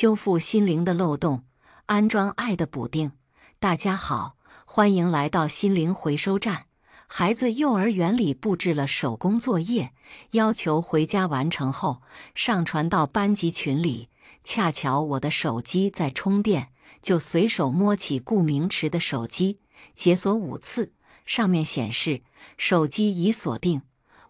修复心灵的漏洞，安装爱的补丁。大家好，欢迎来到心灵回收站。孩子幼儿园里布置了手工作业，要求回家完成后上传到班级群里。恰巧我的手机在充电，就随手摸起顾明池的手机，解锁五次，上面显示手机已锁定。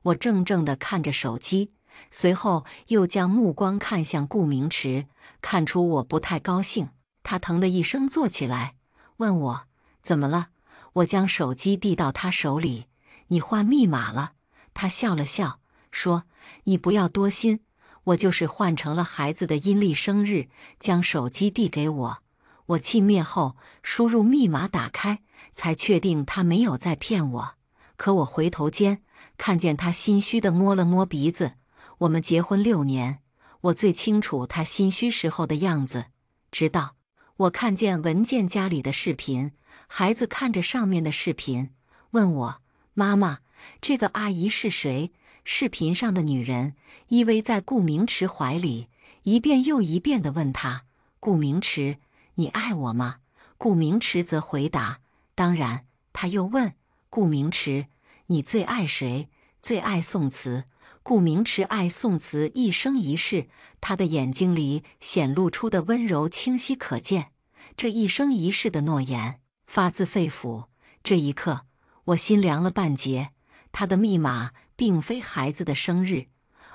我怔怔地看着手机。随后又将目光看向顾明池，看出我不太高兴，他疼的一声坐起来，问我怎么了。我将手机递到他手里，你换密码了。他笑了笑，说：“你不要多心，我就是换成了孩子的阴历生日。”将手机递给我，我气灭后输入密码打开，才确定他没有在骗我。可我回头间看见他心虚的摸了摸鼻子。我们结婚六年，我最清楚他心虚时候的样子。直到我看见文件夹里的视频，孩子看着上面的视频，问我：“妈妈，这个阿姨是谁？”视频上的女人依偎在顾明池怀里，一遍又一遍的问他：“顾明池，你爱我吗？”顾明池则回答：“当然。”他又问：“顾明池，你最爱谁？最爱宋慈？”顾明池爱宋慈一生一世，他的眼睛里显露出的温柔清晰可见。这一生一世的诺言发自肺腑。这一刻，我心凉了半截。他的密码并非孩子的生日，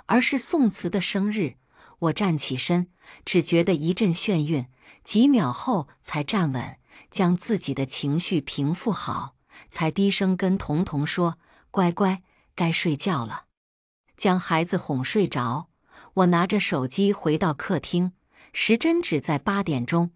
而是宋慈的生日。我站起身，只觉得一阵眩晕，几秒后才站稳，将自己的情绪平复好，才低声跟彤彤说：“乖乖，该睡觉了。”将孩子哄睡着，我拿着手机回到客厅，时针指在八点钟，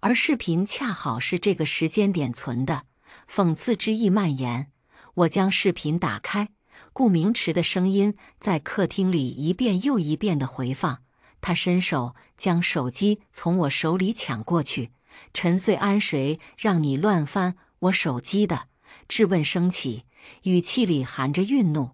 而视频恰好是这个时间点存的，讽刺之意蔓延。我将视频打开，顾明池的声音在客厅里一遍又一遍的回放。他伸手将手机从我手里抢过去：“陈穗安，谁让你乱翻我手机的？”质问升起，语气里含着愠怒。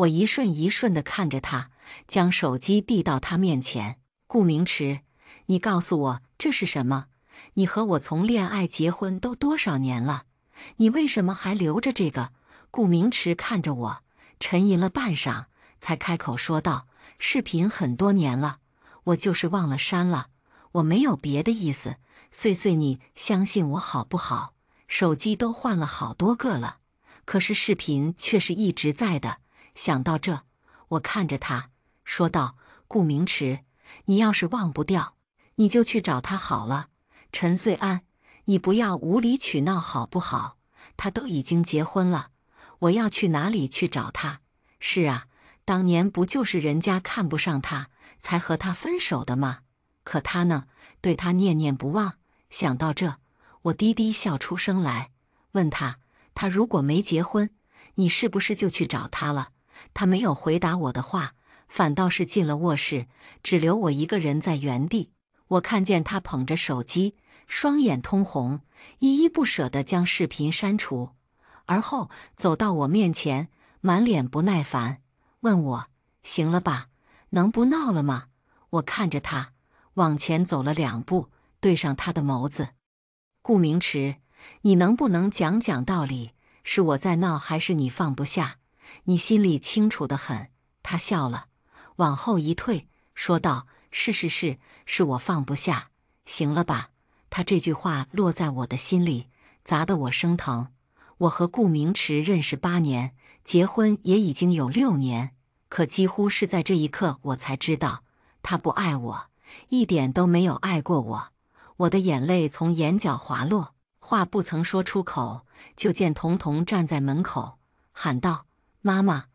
我一瞬一瞬地看着他，将手机递到他面前。顾明池，你告诉我这是什么？你和我从恋爱、结婚都多少年了？你为什么还留着这个？顾明池看着我，沉吟了半晌，才开口说道：“视频很多年了，我就是忘了删了。我没有别的意思，碎碎，你相信我好不好？手机都换了好多个了，可是视频却是一直在的。”想到这，我看着他说道：“顾明池，你要是忘不掉，你就去找他好了。陈穗安，你不要无理取闹，好不好？他都已经结婚了，我要去哪里去找他？是啊，当年不就是人家看不上他，才和他分手的吗？可他呢，对他念念不忘。想到这，我低低笑出声来，问他：他如果没结婚，你是不是就去找他了？”他没有回答我的话，反倒是进了卧室，只留我一个人在原地。我看见他捧着手机，双眼通红，依依不舍地将视频删除，而后走到我面前，满脸不耐烦，问我：“行了吧？能不闹了吗？”我看着他，往前走了两步，对上他的眸子：“顾明池，你能不能讲讲道理？是我在闹，还是你放不下？”你心里清楚的很，他笑了，往后一退，说道：“是是是，是我放不下，行了吧？”他这句话落在我的心里，砸得我生疼。我和顾明池认识八年，结婚也已经有六年，可几乎是在这一刻，我才知道他不爱我，一点都没有爱过我。我的眼泪从眼角滑落，话不曾说出口，就见童童站在门口喊道。妈妈，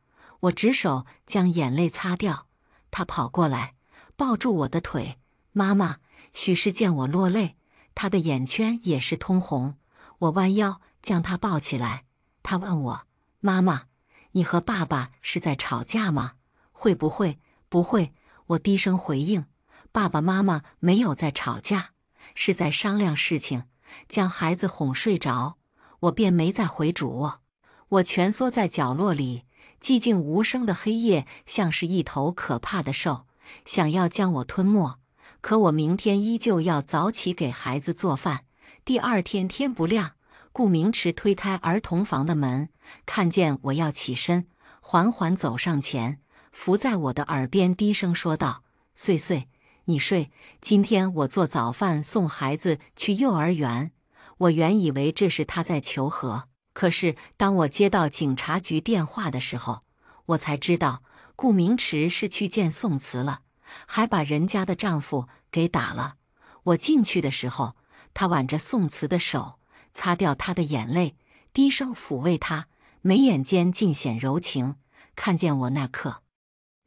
我执手将眼泪擦掉，她跑过来抱住我的腿。妈妈，许是见我落泪，她的眼圈也是通红。我弯腰将她抱起来，她问我：“妈妈，你和爸爸是在吵架吗？会不会？”“不会。”我低声回应。“爸爸妈妈没有在吵架，是在商量事情。”将孩子哄睡着，我便没再回主卧。我蜷缩在角落里，寂静无声的黑夜像是一头可怕的兽，想要将我吞没。可我明天依旧要早起给孩子做饭。第二天天不亮，顾明池推开儿童房的门，看见我要起身，缓缓走上前，伏在我的耳边低声说道：“岁岁，你睡，今天我做早饭，送孩子去幼儿园。”我原以为这是他在求和。可是，当我接到警察局电话的时候，我才知道顾明池是去见宋慈了，还把人家的丈夫给打了。我进去的时候，他挽着宋慈的手，擦掉他的眼泪，低声抚慰他，眉眼间尽显柔情。看见我那刻，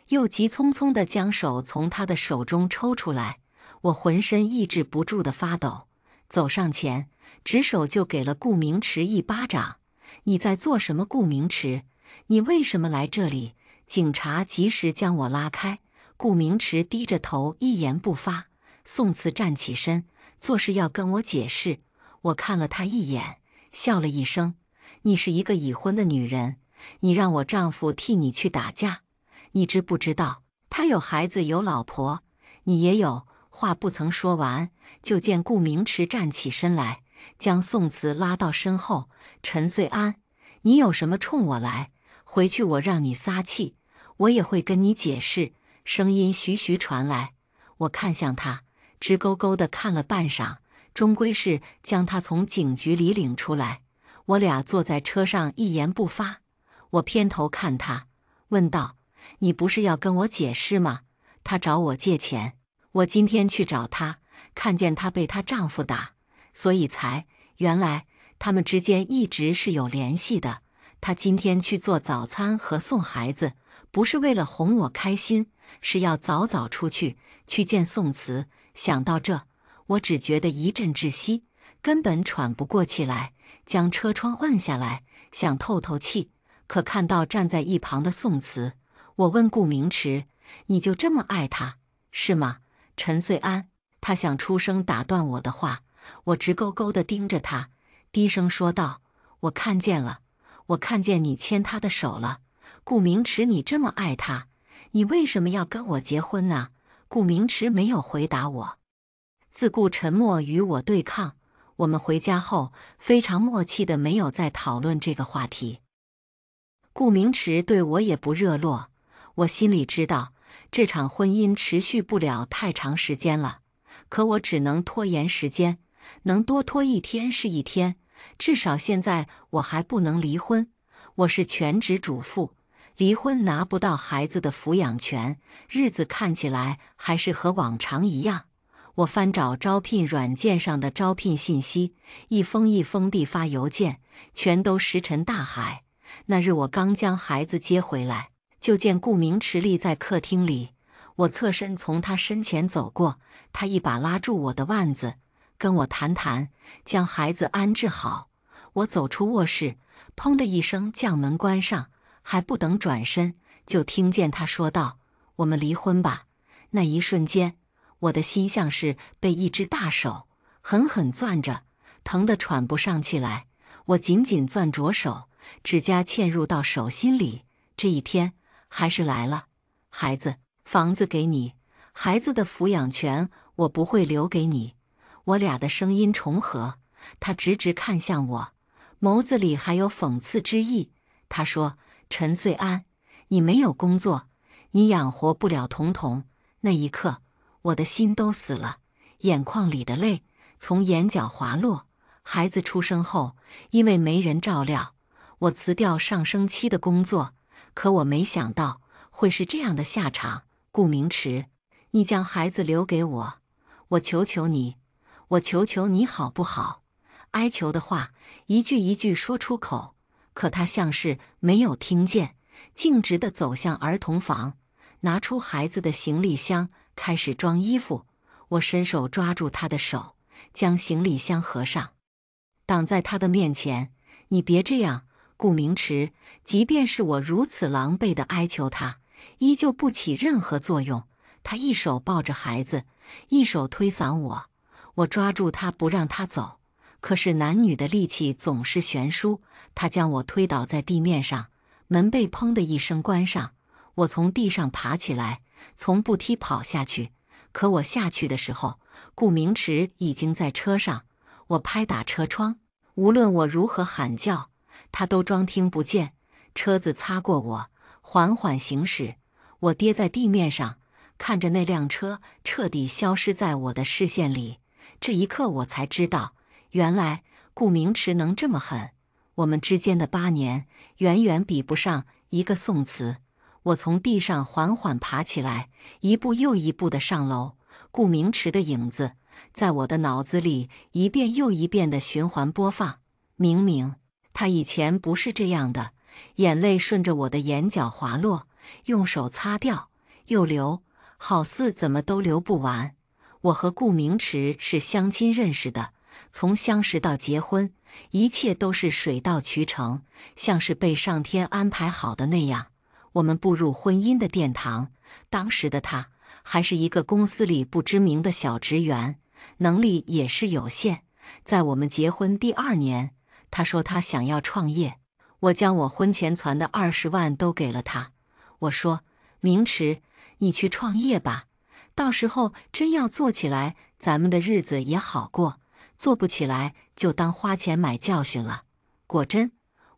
又急匆匆地将手从他的手中抽出来。我浑身抑制不住的发抖，走上前。执手就给了顾明池一巴掌。你在做什么？顾明池，你为什么来这里？警察及时将我拉开。顾明池低着头，一言不发。宋慈站起身，做事要跟我解释。我看了他一眼，笑了一声。你是一个已婚的女人，你让我丈夫替你去打架，你知不知道？他有孩子，有老婆，你也有。话不曾说完，就见顾明池站起身来。将宋慈拉到身后，陈遂安，你有什么冲我来？回去我让你撒气，我也会跟你解释。声音徐徐传来，我看向他，直勾勾的看了半晌，终归是将他从警局里领出来。我俩坐在车上一言不发。我偏头看他，问道：“你不是要跟我解释吗？”他找我借钱，我今天去找他，看见他被她丈夫打。所以才原来他们之间一直是有联系的。他今天去做早餐和送孩子，不是为了哄我开心，是要早早出去去见宋慈。想到这，我只觉得一阵窒息，根本喘不过气来，将车窗摁下来想透透气。可看到站在一旁的宋慈，我问顾明池：“你就这么爱他，是吗？”陈遂安，他想出声打断我的话。我直勾勾的盯着他，低声说道：“我看见了，我看见你牵他的手了。”顾明池，你这么爱他，你为什么要跟我结婚呢？”顾明池没有回答我，自顾沉默与我对抗。我们回家后非常默契的没有再讨论这个话题。顾明池对我也不热络，我心里知道这场婚姻持续不了太长时间了，可我只能拖延时间。能多拖一天是一天，至少现在我还不能离婚。我是全职主妇，离婚拿不到孩子的抚养权，日子看起来还是和往常一样。我翻找招聘软件上的招聘信息，一封一封地发邮件，全都石沉大海。那日我刚将孩子接回来，就见顾明池立在客厅里。我侧身从他身前走过，他一把拉住我的腕子。跟我谈谈，将孩子安置好。我走出卧室，砰的一声将门关上。还不等转身，就听见他说道：“我们离婚吧。”那一瞬间，我的心像是被一只大手狠狠攥着，疼得喘不上气来。我紧紧攥着手，指甲嵌入到手心里。这一天还是来了。孩子，房子给你，孩子的抚养权我不会留给你。我俩的声音重合，他直直看向我，眸子里还有讽刺之意。他说：“陈穗安，你没有工作，你养活不了童童。”那一刻，我的心都死了，眼眶里的泪从眼角滑落。孩子出生后，因为没人照料，我辞掉上升期的工作。可我没想到会是这样的下场。顾明池，你将孩子留给我，我求求你。我求求你好不好？哀求的话一句一句说出口，可他像是没有听见，径直的走向儿童房，拿出孩子的行李箱，开始装衣服。我伸手抓住他的手，将行李箱合上，挡在他的面前。你别这样，顾明池。即便是我如此狼狈的哀求他，依旧不起任何作用。他一手抱着孩子，一手推搡我。我抓住他不让他走，可是男女的力气总是悬殊。他将我推倒在地面上，门被砰的一声关上。我从地上爬起来，从步梯跑下去。可我下去的时候，顾明池已经在车上。我拍打车窗，无论我如何喊叫，他都装听不见。车子擦过我，缓缓行驶。我跌在地面上，看着那辆车彻底消失在我的视线里。这一刻，我才知道，原来顾明池能这么狠。我们之间的八年，远远比不上一个宋词。我从地上缓缓爬起来，一步又一步的上楼。顾明池的影子在我的脑子里一遍又一遍的循环播放。明明他以前不是这样的。眼泪顺着我的眼角滑落，用手擦掉，又流，好似怎么都流不完。我和顾明池是相亲认识的，从相识到结婚，一切都是水到渠成，像是被上天安排好的那样。我们步入婚姻的殿堂，当时的他还是一个公司里不知名的小职员，能力也是有限。在我们结婚第二年，他说他想要创业，我将我婚前攒的二十万都给了他，我说：“明池，你去创业吧。”到时候真要做起来，咱们的日子也好过；做不起来，就当花钱买教训了。果真，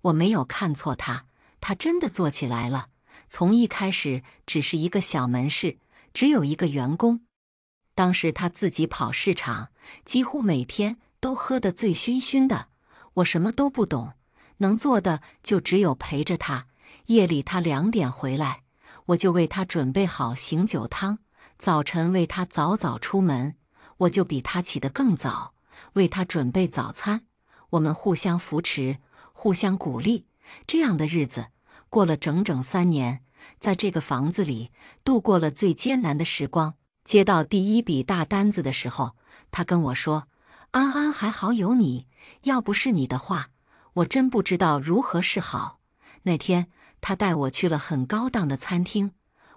我没有看错他，他真的做起来了。从一开始只是一个小门市，只有一个员工。当时他自己跑市场，几乎每天都喝得醉醺醺的。我什么都不懂，能做的就只有陪着他。夜里他两点回来，我就为他准备好醒酒汤。早晨为他早早出门，我就比他起得更早，为他准备早餐。我们互相扶持，互相鼓励，这样的日子过了整整三年，在这个房子里度过了最艰难的时光。接到第一笔大单子的时候，他跟我说：“安安，还好有你，要不是你的话，我真不知道如何是好。”那天他带我去了很高档的餐厅，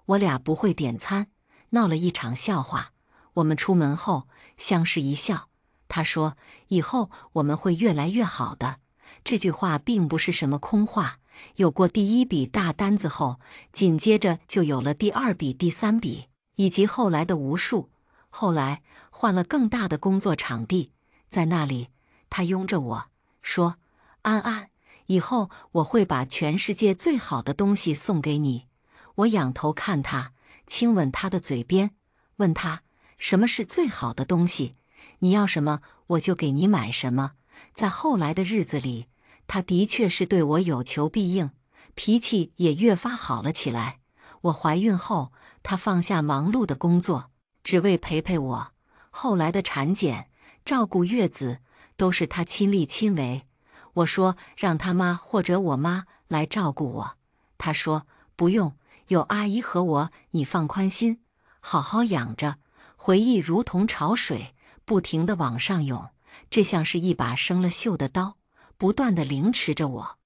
我俩不会点餐。闹了一场笑话。我们出门后相视一笑。他说：“以后我们会越来越好的。”这句话并不是什么空话。有过第一笔大单子后，紧接着就有了第二笔、第三笔，以及后来的无数。后来换了更大的工作场地，在那里，他拥着我说：“安安，以后我会把全世界最好的东西送给你。”我仰头看他。亲吻他的嘴边，问他什么是最好的东西，你要什么我就给你买什么。在后来的日子里，他的确是对我有求必应，脾气也越发好了起来。我怀孕后，他放下忙碌的工作，只为陪陪我。后来的产检、照顾月子都是他亲力亲为。我说让他妈或者我妈来照顾我，他说不用。有阿姨和我，你放宽心，好好养着。回忆如同潮水，不停的往上涌。这像是一把生了锈的刀，不断地凌迟着我。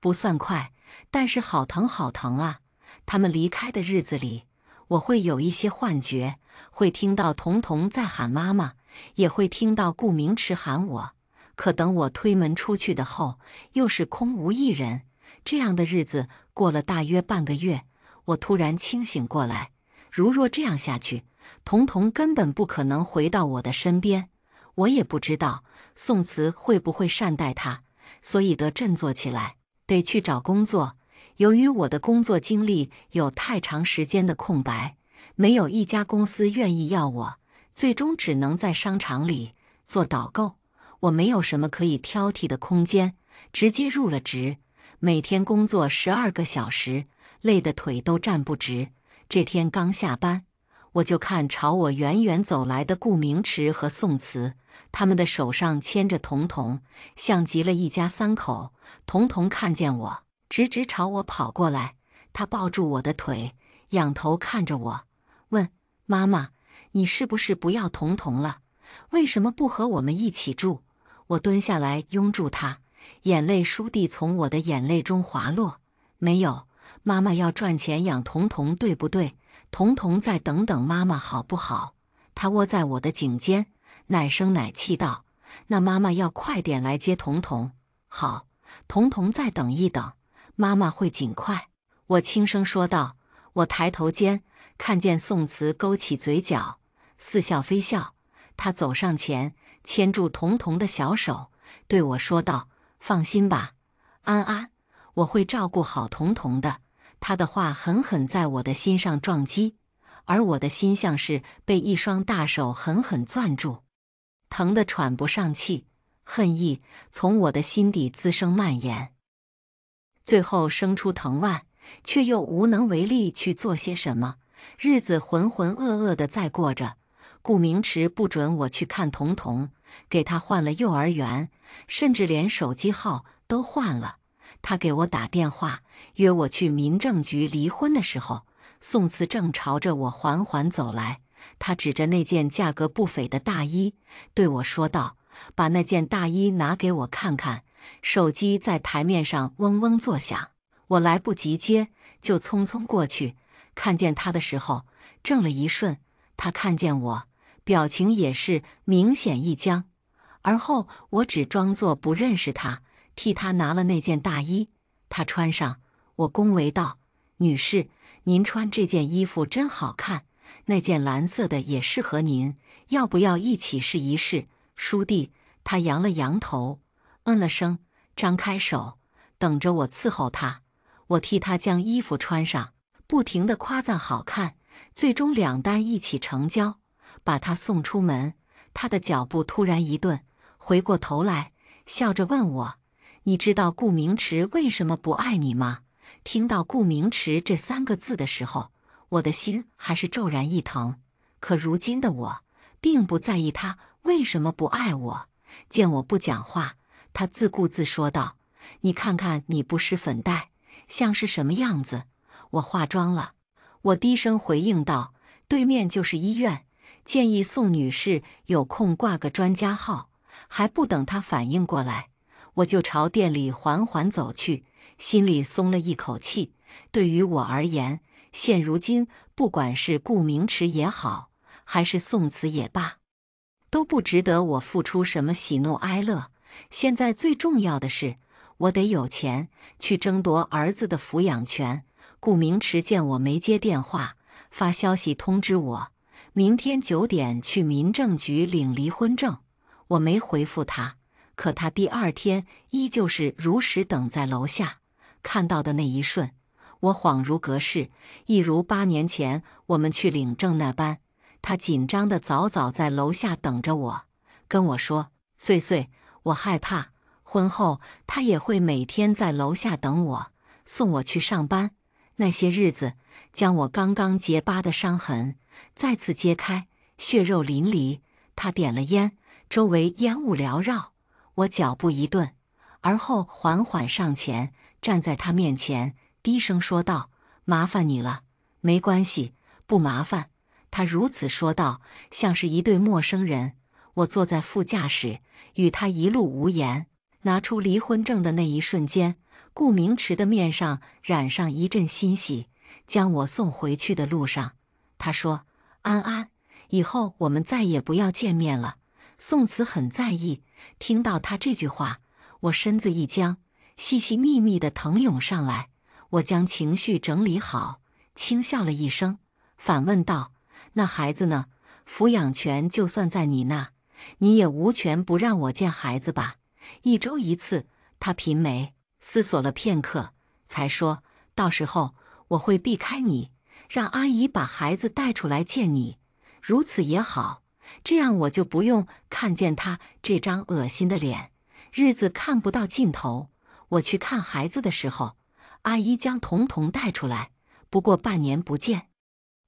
不算快，但是好疼，好疼啊！他们离开的日子里，我会有一些幻觉，会听到彤彤在喊妈妈，也会听到顾明池喊我。可等我推门出去的后，又是空无一人。这样的日子过了大约半个月。我突然清醒过来，如若这样下去，童童根本不可能回到我的身边。我也不知道宋慈会不会善待他，所以得振作起来，得去找工作。由于我的工作经历有太长时间的空白，没有一家公司愿意要我，最终只能在商场里做导购。我没有什么可以挑剔的空间，直接入了职，每天工作十二个小时。累得腿都站不直。这天刚下班，我就看朝我远远走来的顾明池和宋慈，他们的手上牵着彤彤，像极了一家三口。彤彤看见我，直直朝我跑过来，他抱住我的腿，仰头看着我，问：“妈妈，你是不是不要彤彤了？为什么不和我们一起住？”我蹲下来拥住他，眼泪倏地从我的眼泪中滑落。没有。妈妈要赚钱养彤彤，对不对？彤彤，再等等妈妈好不好？他窝在我的颈间，奶声奶气道：“那妈妈要快点来接彤彤。”好，彤彤，再等一等，妈妈会尽快。”我轻声说道。我抬头间看见宋慈勾起嘴角，似笑非笑。他走上前，牵住彤彤的小手，对我说道：“放心吧，安安，我会照顾好彤彤的。”他的话狠狠在我的心上撞击，而我的心像是被一双大手狠狠攥住，疼得喘不上气。恨意从我的心底滋生蔓延，最后生出藤蔓，却又无能为力去做些什么。日子浑浑噩噩的在过着。顾明池不准我去看童童，给他换了幼儿园，甚至连手机号都换了。他给我打电话约我去民政局离婚的时候，宋慈正朝着我缓缓走来。他指着那件价格不菲的大衣对我说道：“把那件大衣拿给我看看。”手机在台面上嗡嗡作响，我来不及接，就匆匆过去。看见他的时候怔了一瞬，他看见我，表情也是明显一僵。而后我只装作不认识他。替他拿了那件大衣，他穿上，我恭维道：“女士，您穿这件衣服真好看，那件蓝色的也适合您，要不要一起试一试？”叔弟他扬了扬头，嗯了声，张开手，等着我伺候他。我替他将衣服穿上，不停的夸赞好看，最终两单一起成交，把他送出门。他的脚步突然一顿，回过头来，笑着问我。你知道顾明池为什么不爱你吗？听到“顾明池”这三个字的时候，我的心还是骤然一疼。可如今的我，并不在意他为什么不爱我。见我不讲话，他自顾自说道：“你看看，你不施粉黛，像是什么样子？”我化妆了。我低声回应道：“对面就是医院，建议宋女士有空挂个专家号。”还不等他反应过来。我就朝店里缓缓走去，心里松了一口气。对于我而言，现如今不管是顾明池也好，还是宋慈也罢，都不值得我付出什么喜怒哀乐。现在最重要的是，我得有钱去争夺儿子的抚养权。顾明池见我没接电话，发消息通知我明天九点去民政局领离婚证。我没回复他。可他第二天依旧是如实等在楼下，看到的那一瞬，我恍如隔世，一如八年前我们去领证那般。他紧张的早早在楼下等着我，跟我说：“岁岁，我害怕。”婚后，他也会每天在楼下等我，送我去上班。那些日子，将我刚刚结疤的伤痕再次揭开，血肉淋漓。他点了烟，周围烟雾缭绕。我脚步一顿，而后缓缓上前，站在他面前，低声说道：“麻烦你了，没关系，不麻烦。”他如此说道，像是一对陌生人。我坐在副驾驶，与他一路无言。拿出离婚证的那一瞬间，顾明池的面上染上一阵欣喜。将我送回去的路上，他说：“安安，以后我们再也不要见面了。”宋慈很在意。听到他这句话，我身子一僵，细细密密的疼涌上来。我将情绪整理好，轻笑了一声，反问道：“那孩子呢？抚养权就算在你那，你也无权不让我见孩子吧？一周一次。”他颦眉，思索了片刻，才说：“到时候我会避开你，让阿姨把孩子带出来见你。如此也好。”这样我就不用看见他这张恶心的脸，日子看不到尽头。我去看孩子的时候，阿姨将童童带出来。不过半年不见，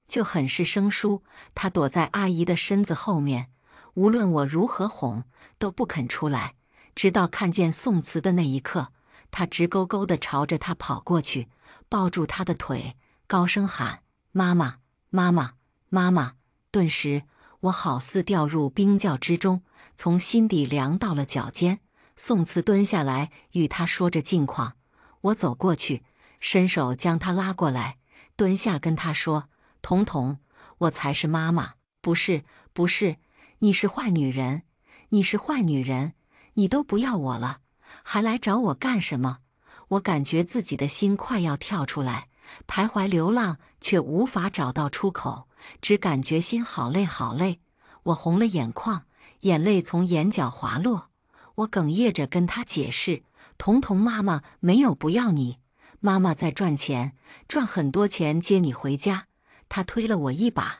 就很是生疏。他躲在阿姨的身子后面，无论我如何哄，都不肯出来。直到看见宋慈的那一刻，他直勾勾地朝着他跑过去，抱住他的腿，高声喊：“妈妈，妈妈，妈妈！”顿时。我好似掉入冰窖之中，从心底凉到了脚尖。宋慈蹲下来与他说着近况，我走过去，伸手将他拉过来，蹲下跟他说：“彤彤，我才是妈妈，不是，不是，你是坏女人，你是坏女人，你都不要我了，还来找我干什么？”我感觉自己的心快要跳出来，徘徊流浪，却无法找到出口。只感觉心好累，好累。我红了眼眶，眼泪从眼角滑落。我哽咽着跟他解释：“彤彤妈妈没有不要你，妈妈在赚钱，赚很多钱接你回家。”他推了我一把，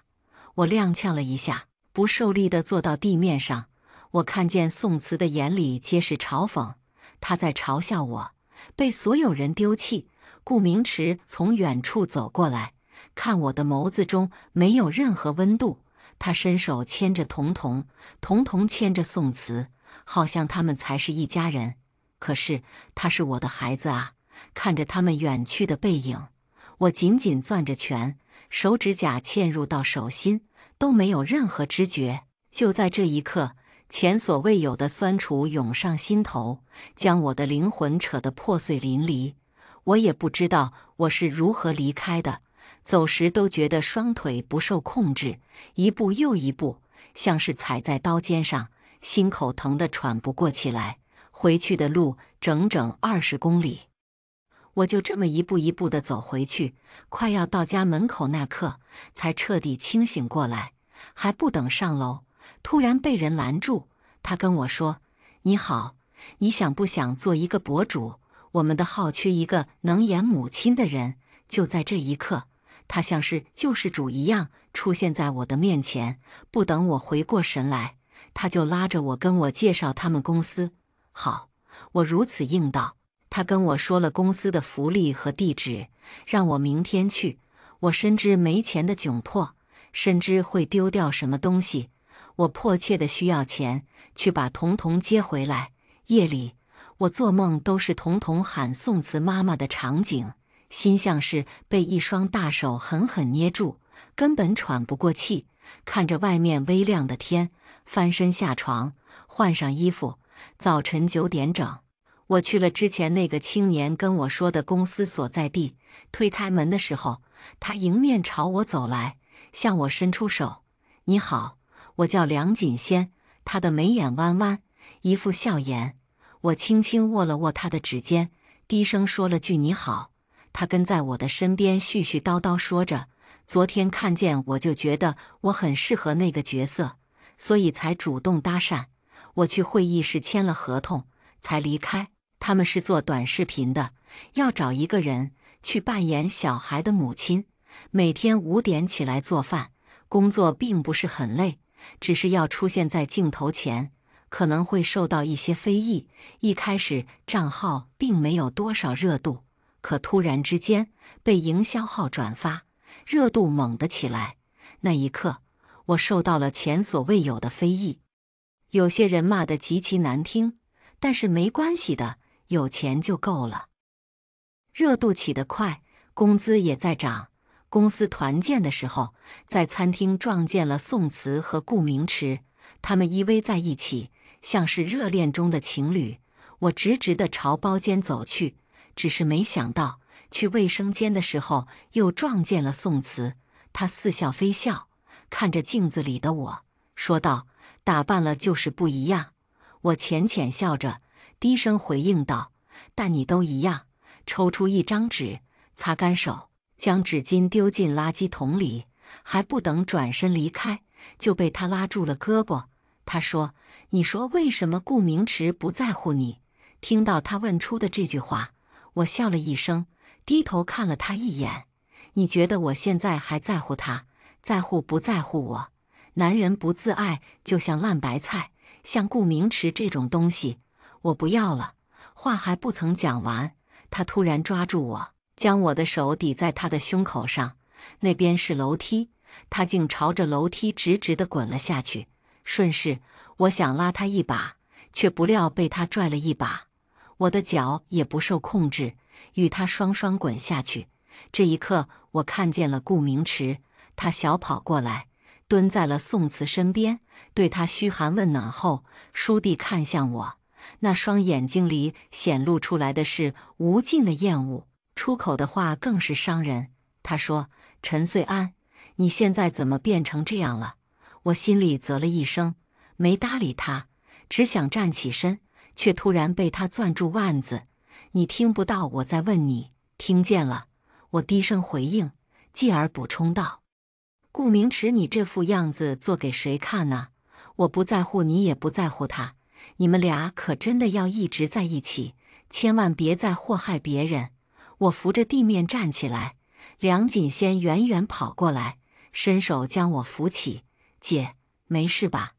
我踉跄了一下，不受力的坐到地面上。我看见宋慈的眼里皆是嘲讽，他在嘲笑我被所有人丢弃。顾明池从远处走过来。看我的眸子中没有任何温度，他伸手牵着童童，童童牵着宋慈，好像他们才是一家人。可是他是我的孩子啊！看着他们远去的背影，我紧紧攥着拳，手指甲嵌入到手心，都没有任何知觉。就在这一刻，前所未有的酸楚涌上心头，将我的灵魂扯得破碎淋漓。我也不知道我是如何离开的。走时都觉得双腿不受控制，一步又一步，像是踩在刀尖上，心口疼得喘不过气来。回去的路整整二十公里，我就这么一步一步地走回去。快要到家门口那刻，才彻底清醒过来。还不等上楼，突然被人拦住，他跟我说：“你好，你想不想做一个博主？我们的号缺一个能演母亲的人。”就在这一刻。他像是救世主一样出现在我的面前，不等我回过神来，他就拉着我跟我介绍他们公司。好，我如此应道。他跟我说了公司的福利和地址，让我明天去。我深知没钱的窘迫，深知会丢掉什么东西。我迫切的需要钱去把童童接回来。夜里，我做梦都是童童喊宋慈妈妈的场景。心像是被一双大手狠狠捏住，根本喘不过气。看着外面微亮的天，翻身下床，换上衣服。早晨九点整，我去了之前那个青年跟我说的公司所在地。推开门的时候，他迎面朝我走来，向我伸出手：“你好，我叫梁锦仙。”他的眉眼弯弯，一副笑颜。我轻轻握了握他的指尖，低声说了句：“你好。”他跟在我的身边絮絮叨叨说着：“昨天看见我就觉得我很适合那个角色，所以才主动搭讪。”我去会议室签了合同才离开。他们是做短视频的，要找一个人去扮演小孩的母亲，每天五点起来做饭，工作并不是很累，只是要出现在镜头前，可能会受到一些非议。一开始账号并没有多少热度。可突然之间被营销号转发，热度猛的起来。那一刻，我受到了前所未有的非议。有些人骂得极其难听，但是没关系的，有钱就够了。热度起得快，工资也在涨。公司团建的时候，在餐厅撞见了宋慈和顾明池，他们依偎在一起，像是热恋中的情侣。我直直的朝包间走去。只是没想到，去卫生间的时候又撞见了宋慈。他似笑非笑看着镜子里的我，说道：“打扮了就是不一样。”我浅浅笑着，低声回应道：“但你都一样。”抽出一张纸，擦干手，将纸巾丢进垃圾桶里。还不等转身离开，就被他拉住了胳膊。他说：“你说为什么顾明池不在乎你？”听到他问出的这句话。我笑了一声，低头看了他一眼。你觉得我现在还在乎他，在乎不在乎我？男人不自爱，就像烂白菜。像顾明池这种东西，我不要了。话还不曾讲完，他突然抓住我，将我的手抵在他的胸口上。那边是楼梯，他竟朝着楼梯直直的滚了下去。顺势，我想拉他一把，却不料被他拽了一把。我的脚也不受控制，与他双双滚下去。这一刻，我看见了顾明池，他小跑过来，蹲在了宋慈身边，对他嘘寒问暖后，倏地看向我，那双眼睛里显露出来的是无尽的厌恶，出口的话更是伤人。他说：“陈穗安，你现在怎么变成这样了？”我心里啧了一声，没搭理他，只想站起身。却突然被他攥住腕子。你听不到我在问你，听见了？我低声回应，继而补充道：“顾明池，你这副样子做给谁看呢？我不在乎，你也不在乎他，你们俩可真的要一直在一起，千万别再祸害别人。”我扶着地面站起来，梁锦仙远远跑过来，伸手将我扶起。“姐，没事吧？”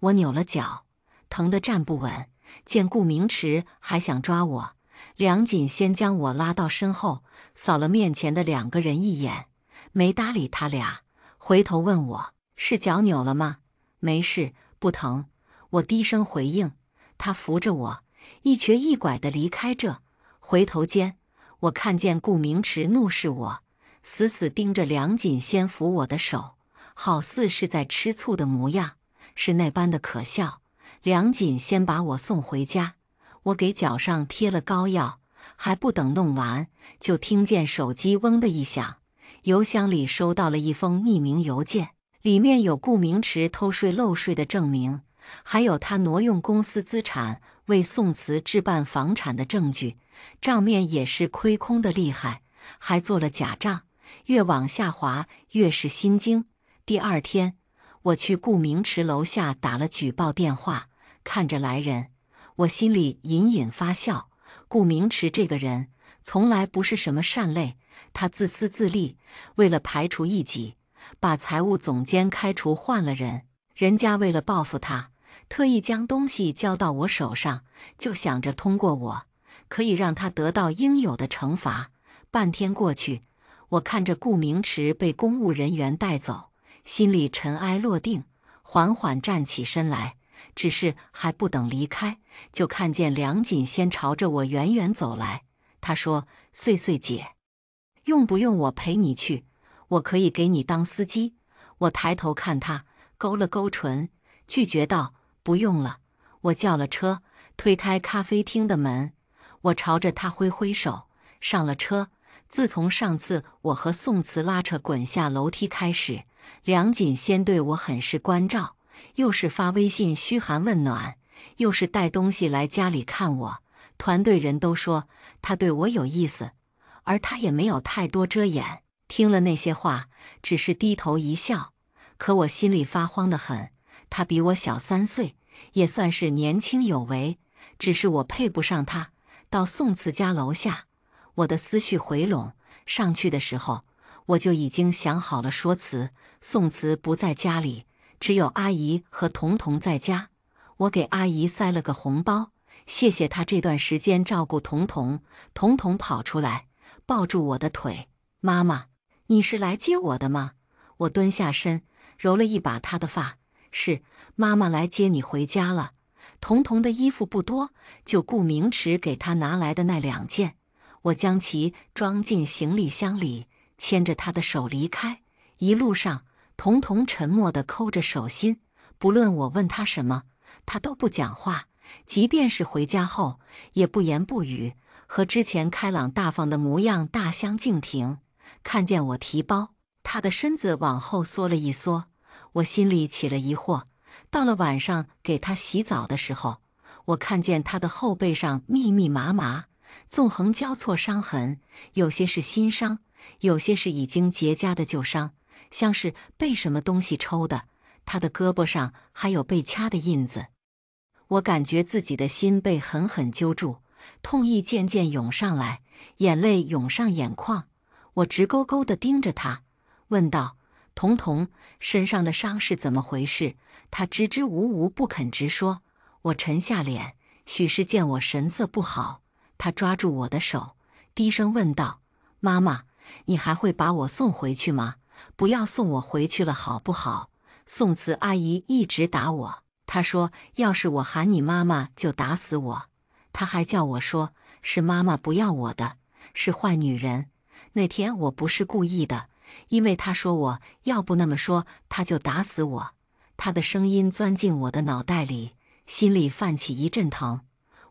我扭了脚，疼得站不稳。见顾明池还想抓我，梁锦先将我拉到身后，扫了面前的两个人一眼，没搭理他俩，回头问我是脚扭了吗？没事，不疼。我低声回应。他扶着我，一瘸一拐的离开这。回头间，我看见顾明池怒视我，死死盯着梁锦先扶我的手，好似是在吃醋的模样，是那般的可笑。梁锦先把我送回家，我给脚上贴了膏药，还不等弄完，就听见手机“嗡”的一响，邮箱里收到了一封匿名邮件，里面有顾明池偷税漏税的证明，还有他挪用公司资产为宋慈置办房产的证据，账面也是亏空的厉害，还做了假账，越往下滑越是心惊。第二天，我去顾明池楼下打了举报电话。看着来人，我心里隐隐发笑。顾明池这个人从来不是什么善类，他自私自利，为了排除异己，把财务总监开除换了人。人家为了报复他，特意将东西交到我手上，就想着通过我可以让他得到应有的惩罚。半天过去，我看着顾明池被公务人员带走，心里尘埃落定，缓缓站起身来。只是还不等离开，就看见梁锦先朝着我远远走来。他说：“穗穗姐，用不用我陪你去？我可以给你当司机。”我抬头看他，勾了勾唇，拒绝道：“不用了，我叫了车。”推开咖啡厅的门，我朝着他挥挥手，上了车。自从上次我和宋慈拉扯滚下楼梯开始，梁锦先对我很是关照。又是发微信嘘寒问暖，又是带东西来家里看我。团队人都说他对我有意思，而他也没有太多遮掩。听了那些话，只是低头一笑。可我心里发慌的很。他比我小三岁，也算是年轻有为，只是我配不上他。到宋慈家楼下，我的思绪回笼。上去的时候，我就已经想好了说辞。宋慈不在家里。只有阿姨和彤彤在家，我给阿姨塞了个红包，谢谢她这段时间照顾彤彤。彤彤跑出来，抱住我的腿：“妈妈，你是来接我的吗？”我蹲下身，揉了一把她的发：“是，妈妈来接你回家了。”彤彤的衣服不多，就顾明池给她拿来的那两件，我将其装进行李箱里，牵着她的手离开。一路上。童童沉默地抠着手心，不论我问他什么，他都不讲话。即便是回家后，也不言不语，和之前开朗大方的模样大相径庭。看见我提包，他的身子往后缩了一缩，我心里起了疑惑。到了晚上给他洗澡的时候，我看见他的后背上密密麻麻、纵横交错伤痕，有些是新伤，有些是已经结痂的旧伤。像是被什么东西抽的，他的胳膊上还有被掐的印子。我感觉自己的心被狠狠揪住，痛意渐渐涌上来，眼泪涌上眼眶。我直勾勾地盯着他，问道：“彤彤，身上的伤是怎么回事？”他支支吾吾不肯直说。我沉下脸，许是见我神色不好，他抓住我的手，低声问道：“妈妈，你还会把我送回去吗？”不要送我回去了，好不好？宋慈阿姨一直打我，她说：“要是我喊你妈妈，就打死我。”她还叫我说：“是妈妈不要我的，是坏女人。”那天我不是故意的，因为她说我要不那么说，她就打死我。她的声音钻进我的脑袋里，心里泛起一阵疼。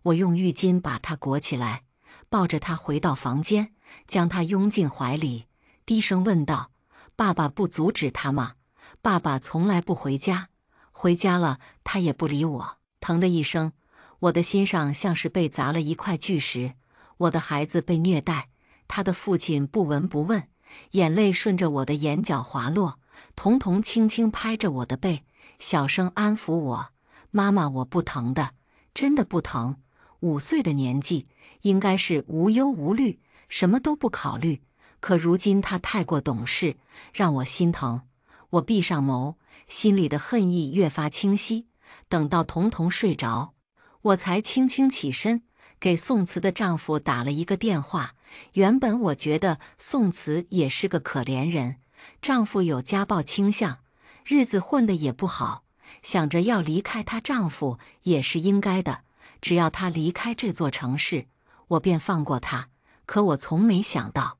我用浴巾把她裹起来，抱着她回到房间，将她拥进怀里，低声问道。爸爸不阻止他吗？爸爸从来不回家，回家了他也不理我。疼的一声，我的心上像是被砸了一块巨石。我的孩子被虐待，他的父亲不闻不问。眼泪顺着我的眼角滑落。童童轻轻拍着我的背，小声安抚我：“妈妈，我不疼的，真的不疼。”五岁的年纪，应该是无忧无虑，什么都不考虑。可如今她太过懂事，让我心疼。我闭上眸，心里的恨意越发清晰。等到童童睡着，我才轻轻起身，给宋慈的丈夫打了一个电话。原本我觉得宋慈也是个可怜人，丈夫有家暴倾向，日子混得也不好，想着要离开她丈夫也是应该的。只要她离开这座城市，我便放过她。可我从没想到。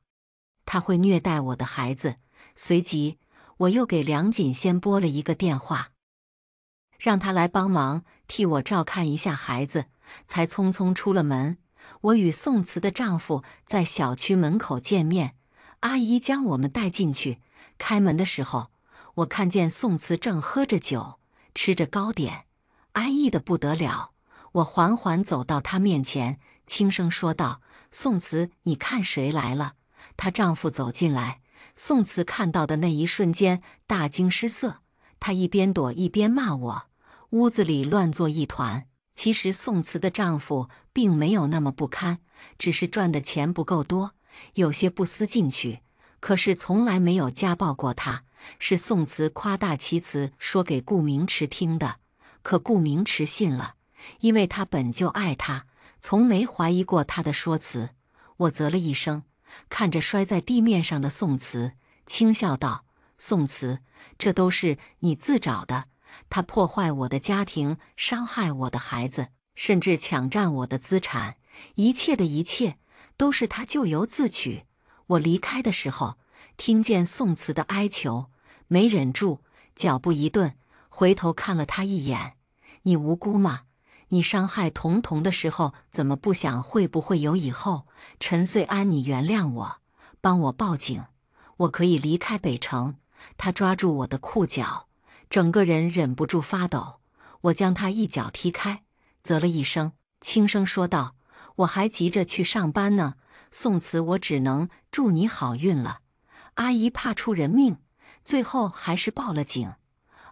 他会虐待我的孩子。随即，我又给梁锦先拨了一个电话，让他来帮忙替我照看一下孩子，才匆匆出了门。我与宋慈的丈夫在小区门口见面，阿姨将我们带进去。开门的时候，我看见宋慈正喝着酒，吃着糕点，安逸的不得了。我缓缓走到他面前，轻声说道：“宋慈，你看谁来了？”她丈夫走进来，宋慈看到的那一瞬间大惊失色。她一边躲一边骂我，屋子里乱作一团。其实宋慈的丈夫并没有那么不堪，只是赚的钱不够多，有些不思进取。可是从来没有家暴过她，是宋慈夸大其词说给顾明池听的。可顾明池信了，因为他本就爱她，从没怀疑过她的说辞。我啧了一声。看着摔在地面上的宋慈，轻笑道：“宋慈，这都是你自找的。他破坏我的家庭，伤害我的孩子，甚至抢占我的资产，一切的一切都是他咎由自取。我离开的时候，听见宋慈的哀求，没忍住，脚步一顿，回头看了他一眼。你无辜吗？”你伤害童童的时候，怎么不想会不会有以后？陈穗安，你原谅我，帮我报警，我可以离开北城。他抓住我的裤脚，整个人忍不住发抖。我将他一脚踢开，啧了一声，轻声说道：“我还急着去上班呢。”宋慈，我只能祝你好运了。阿姨怕出人命，最后还是报了警。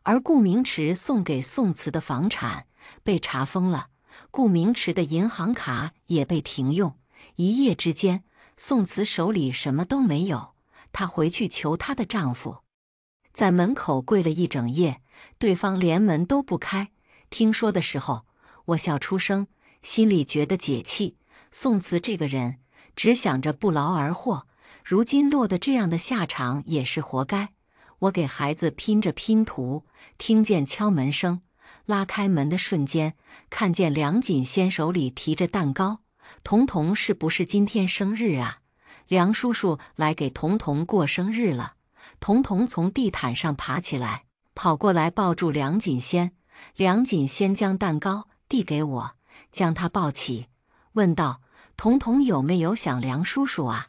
而顾明池送给宋慈的房产。被查封了，顾明池的银行卡也被停用。一夜之间，宋慈手里什么都没有。她回去求她的丈夫，在门口跪了一整夜，对方连门都不开。听说的时候，我笑出声，心里觉得解气。宋慈这个人只想着不劳而获，如今落得这样的下场，也是活该。我给孩子拼着拼图，听见敲门声。拉开门的瞬间，看见梁锦先手里提着蛋糕。童童是不是今天生日啊？梁叔叔来给童童过生日了。童童从地毯上爬起来，跑过来抱住梁锦先。梁锦先将蛋糕递给我，将他抱起，问道：“童童有没有想梁叔叔啊？”“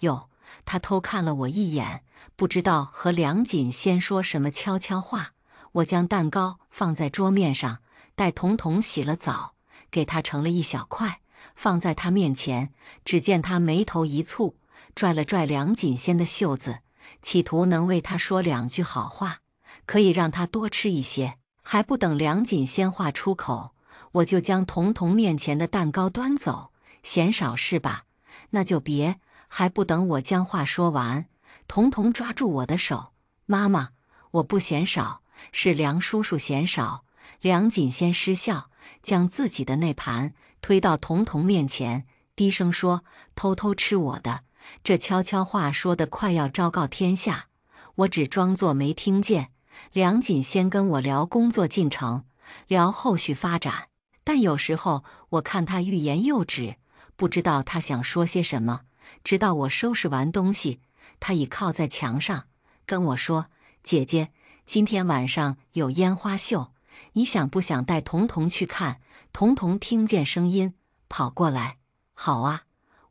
有。”他偷看了我一眼，不知道和梁锦先说什么悄悄话。我将蛋糕放在桌面上，带彤彤洗了澡，给他盛了一小块，放在他面前。只见他眉头一蹙，拽了拽梁锦仙的袖子，企图能为他说两句好话，可以让他多吃一些。还不等梁锦仙话出口，我就将彤彤面前的蛋糕端走，嫌少是吧？那就别。还不等我将话说完，彤彤抓住我的手，妈妈，我不嫌少。是梁叔叔嫌少，梁锦先失笑，将自己的那盘推到童童面前，低声说：“偷偷吃我的。”这悄悄话说得快要昭告天下，我只装作没听见。梁锦先跟我聊工作进程，聊后续发展，但有时候我看他欲言又止，不知道他想说些什么。直到我收拾完东西，他已靠在墙上，跟我说：“姐姐。”今天晚上有烟花秀，你想不想带彤彤去看？彤彤听见声音跑过来。好啊，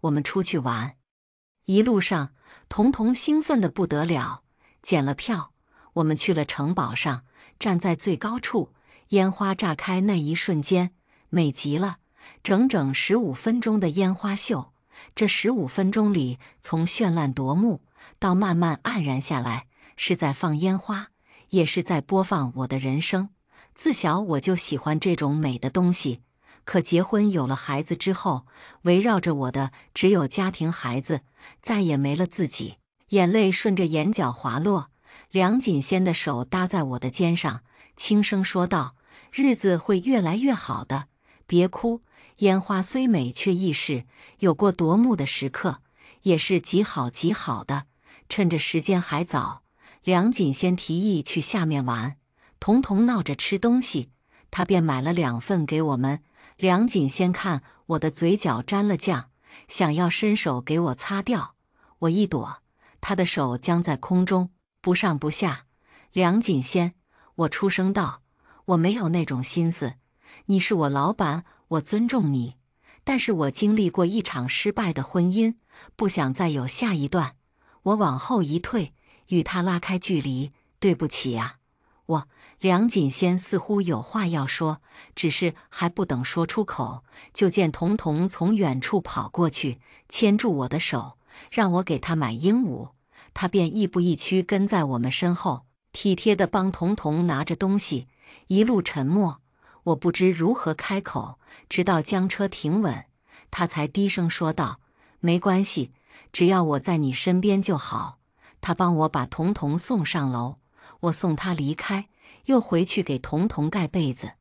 我们出去玩。一路上，彤彤兴奋的不得了，捡了票，我们去了城堡上，站在最高处，烟花炸开那一瞬间，美极了。整整十五分钟的烟花秀，这十五分钟里，从绚烂夺目到慢慢黯然下来，是在放烟花。也是在播放我的人生。自小我就喜欢这种美的东西，可结婚有了孩子之后，围绕着我的只有家庭、孩子，再也没了自己。眼泪顺着眼角滑落，梁锦仙的手搭在我的肩上，轻声说道：“日子会越来越好的，别哭。烟花虽美，却亦是有过夺目的时刻，也是极好极好的。趁着时间还早。”梁锦先提议去下面玩，童童闹着吃东西，他便买了两份给我们。梁锦先看我的嘴角沾了酱，想要伸手给我擦掉，我一躲，他的手僵在空中，不上不下。梁锦先，我出声道：“我没有那种心思，你是我老板，我尊重你。但是我经历过一场失败的婚姻，不想再有下一段。”我往后一退。与他拉开距离，对不起啊！我梁锦仙似乎有话要说，只是还不等说出口，就见童童从远处跑过去，牵住我的手，让我给他买鹦鹉。他便亦步亦趋跟在我们身后，体贴地帮童童拿着东西，一路沉默。我不知如何开口，直到将车停稳，他才低声说道：“没关系，只要我在你身边就好。”他帮我把童童送上楼，我送他离开，又回去给童童盖被子。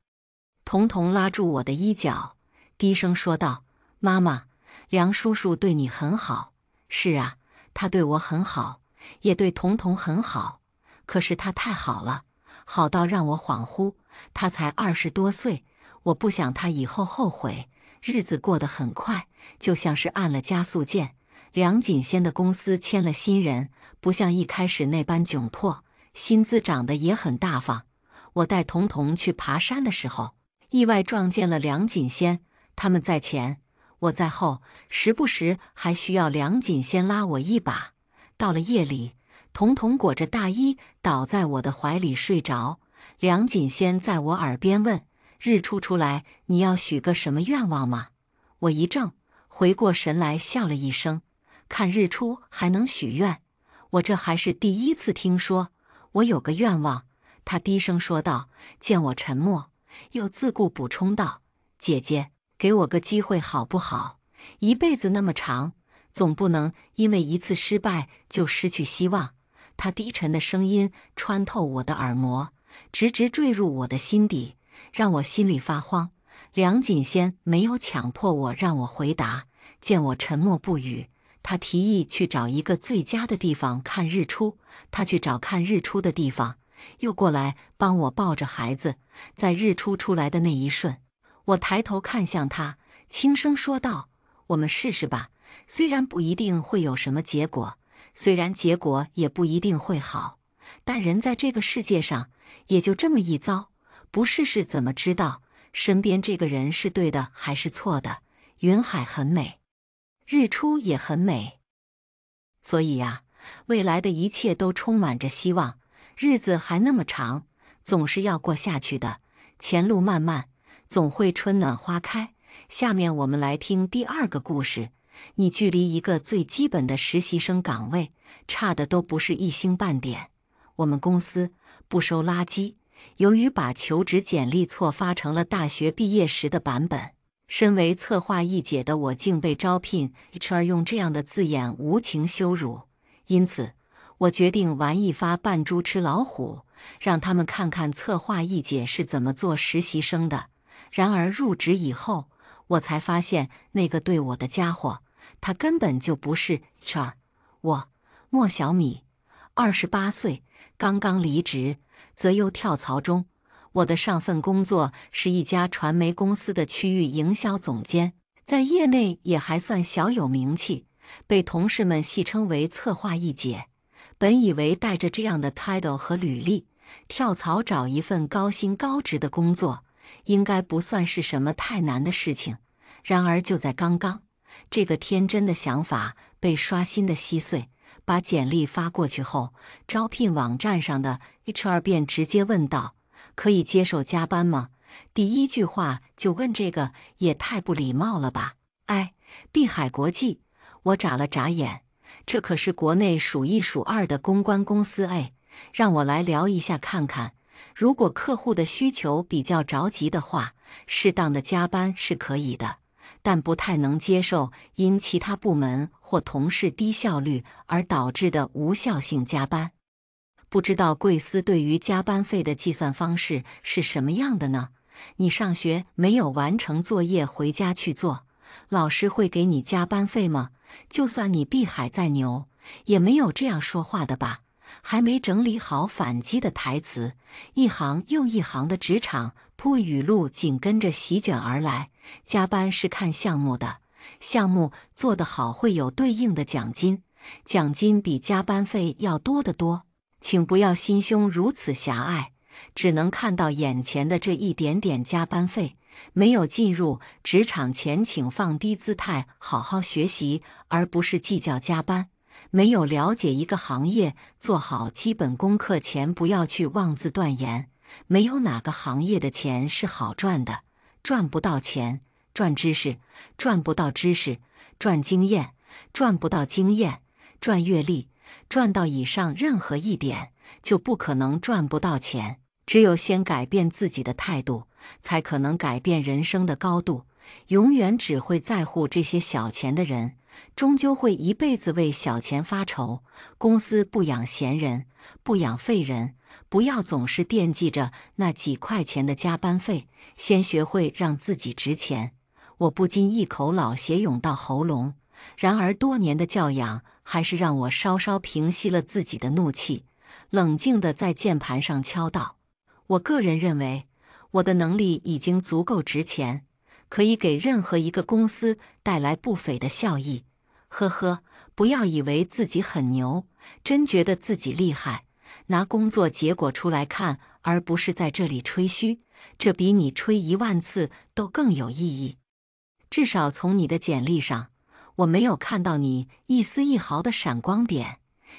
童童拉住我的衣角，低声说道：“妈妈，梁叔叔对你很好。”“是啊，他对我很好，也对童童很好。可是他太好了，好到让我恍惚。他才二十多岁，我不想他以后后悔。日子过得很快，就像是按了加速键。”梁锦先的公司签了新人，不像一开始那般窘迫，薪资涨得也很大方。我带彤彤去爬山的时候，意外撞见了梁锦先，他们在前，我在后，时不时还需要梁锦先拉我一把。到了夜里，彤彤裹着大衣倒在我的怀里睡着，梁锦先在我耳边问：“日出出来，你要许个什么愿望吗？”我一怔，回过神来，笑了一声。看日出还能许愿，我这还是第一次听说。我有个愿望，他低声说道。见我沉默，又自顾补充道：“姐姐，给我个机会好不好？一辈子那么长，总不能因为一次失败就失去希望。”他低沉的声音穿透我的耳膜，直直坠入我的心底，让我心里发慌。梁锦仙没有强迫我，让我回答。见我沉默不语。他提议去找一个最佳的地方看日出。他去找看日出的地方，又过来帮我抱着孩子。在日出出来的那一瞬，我抬头看向他，轻声说道：“我们试试吧。虽然不一定会有什么结果，虽然结果也不一定会好，但人在这个世界上也就这么一遭，不试试怎么知道身边这个人是对的还是错的？”云海很美。日出也很美，所以呀，未来的一切都充满着希望。日子还那么长，总是要过下去的。前路漫漫，总会春暖花开。下面我们来听第二个故事。你距离一个最基本的实习生岗位差的都不是一星半点。我们公司不收垃圾，由于把求职简历错发成了大学毕业时的版本。身为策划一姐的我，竟被招聘 HR 用这样的字眼无情羞辱，因此我决定玩一发扮猪吃老虎，让他们看看策划一姐是怎么做实习生的。然而入职以后，我才发现那个对我的家伙，他根本就不是 HR。我，莫小米，二十八岁，刚刚离职，择优跳槽中。我的上份工作是一家传媒公司的区域营销总监，在业内也还算小有名气，被同事们戏称为“策划一姐”。本以为带着这样的 title 和履历，跳槽找一份高薪高职的工作，应该不算是什么太难的事情。然而，就在刚刚，这个天真的想法被刷新的稀碎。把简历发过去后，招聘网站上的 HR 便直接问道。可以接受加班吗？第一句话就问这个，也太不礼貌了吧！哎，碧海国际，我眨了眨眼，这可是国内数一数二的公关公司哎。让我来聊一下看看，如果客户的需求比较着急的话，适当的加班是可以的，但不太能接受因其他部门或同事低效率而导致的无效性加班。不知道贵司对于加班费的计算方式是什么样的呢？你上学没有完成作业，回家去做，老师会给你加班费吗？就算你碧海再牛，也没有这样说话的吧？还没整理好反击的台词，一行又一行的职场铺雨录紧跟着席卷而来。加班是看项目的，项目做得好会有对应的奖金，奖金比加班费要多得多。请不要心胸如此狭隘，只能看到眼前的这一点点加班费。没有进入职场前，请放低姿态，好好学习，而不是计较加班。没有了解一个行业，做好基本功课前，不要去妄自断言。没有哪个行业的钱是好赚的，赚不到钱，赚知识；赚不到知识，赚经验；赚不到经验，赚阅历。赚到以上任何一点，就不可能赚不到钱。只有先改变自己的态度，才可能改变人生的高度。永远只会在乎这些小钱的人，终究会一辈子为小钱发愁。公司不养闲人，不养废人。不要总是惦记着那几块钱的加班费，先学会让自己值钱。我不禁一口老血涌到喉咙。然而多年的教养。还是让我稍稍平息了自己的怒气，冷静地在键盘上敲道：“我个人认为，我的能力已经足够值钱，可以给任何一个公司带来不菲的效益。呵呵，不要以为自己很牛，真觉得自己厉害，拿工作结果出来看，而不是在这里吹嘘，这比你吹一万次都更有意义。至少从你的简历上。”我没有看到你一丝一毫的闪光点，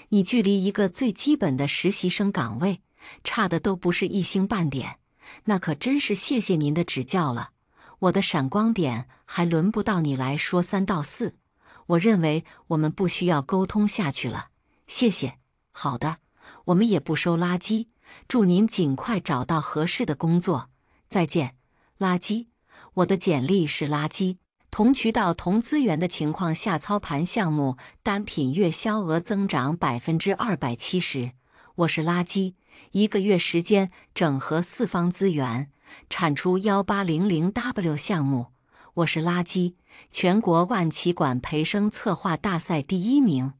你距离一个最基本的实习生岗位差的都不是一星半点，那可真是谢谢您的指教了。我的闪光点还轮不到你来说三道四，我认为我们不需要沟通下去了。谢谢。好的，我们也不收垃圾，祝您尽快找到合适的工作。再见，垃圾，我的简历是垃圾。同渠道、同资源的情况下操盘项目单品月销额增长百分之二百七十。我是垃圾，一个月时间整合四方资源，产出幺八零零 W 项目。我是垃圾，全国万企管培生策划大赛第一名。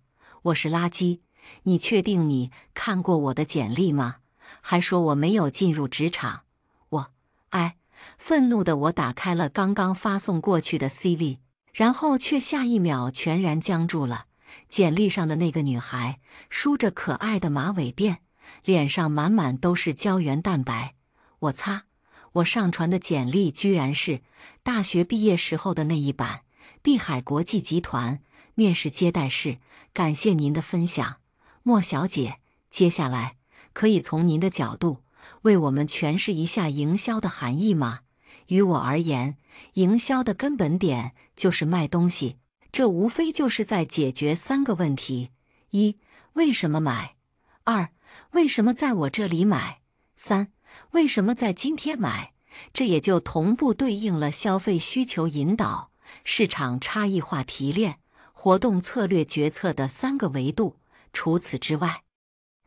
我是垃圾，你确定你看过我的简历吗？还说我没有进入职场。我，哎。愤怒的我打开了刚刚发送过去的 CV，然后却下一秒全然僵住了。简历上的那个女孩梳着可爱的马尾辫，脸上满满都是胶原蛋白。我擦！我上传的简历居然是大学毕业时候的那一版。碧海国际集团面试接待室，感谢您的分享，莫小姐。接下来可以从您的角度为我们诠释一下营销的含义吗？于我而言，营销的根本点就是卖东西，这无非就是在解决三个问题：一、为什么买；二、为什么在我这里买；三、为什么在今天买。这也就同步对应了消费需求引导、市场差异化提炼、活动策略决策的三个维度。除此之外，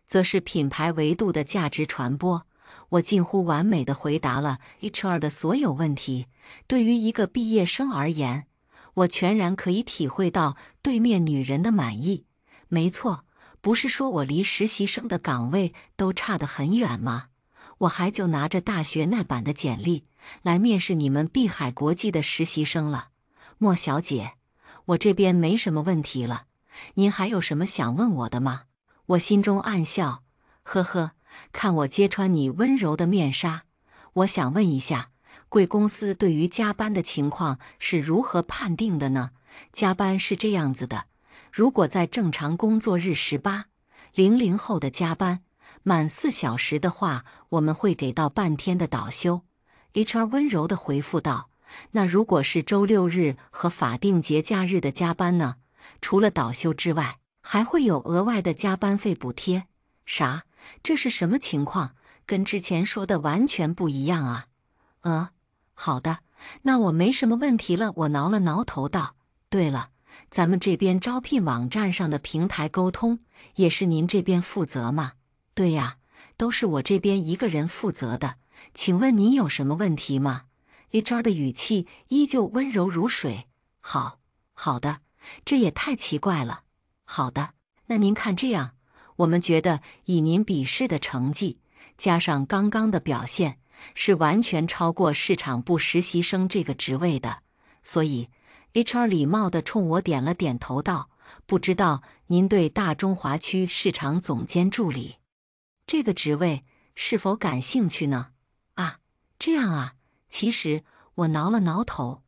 则是品牌维度的价值传播。我近乎完美的回答了 HR 的所有问题。对于一个毕业生而言，我全然可以体会到对面女人的满意。没错，不是说我离实习生的岗位都差得很远吗？我还就拿着大学那版的简历来面试你们碧海国际的实习生了。莫小姐，我这边没什么问题了，您还有什么想问我的吗？我心中暗笑，呵呵。看我揭穿你温柔的面纱，我想问一下，贵公司对于加班的情况是如何判定的呢？加班是这样子的：如果在正常工作日十八零零后的加班满四小时的话，我们会给到半天的倒休。HR 温柔的回复道：“那如果是周六日和法定节假日的加班呢？除了倒休之外，还会有额外的加班费补贴？啥？”这是什么情况？跟之前说的完全不一样啊！呃，好的，那我没什么问题了。我挠了挠头，道：“对了，咱们这边招聘网站上的平台沟通也是您这边负责吗？”“对呀，都是我这边一个人负责的。”“请问您有什么问题吗一 r 的语气依旧温柔如水。“好，好的，这也太奇怪了。”“好的，那您看这样。”我们觉得以您笔试的成绩，加上刚刚的表现，是完全超过市场部实习生这个职位的。所以，HR 礼貌的冲我点了点头，道：“不知道您对大中华区市场总监助理这个职位是否感兴趣呢？”啊，这样啊，其实我挠了挠头，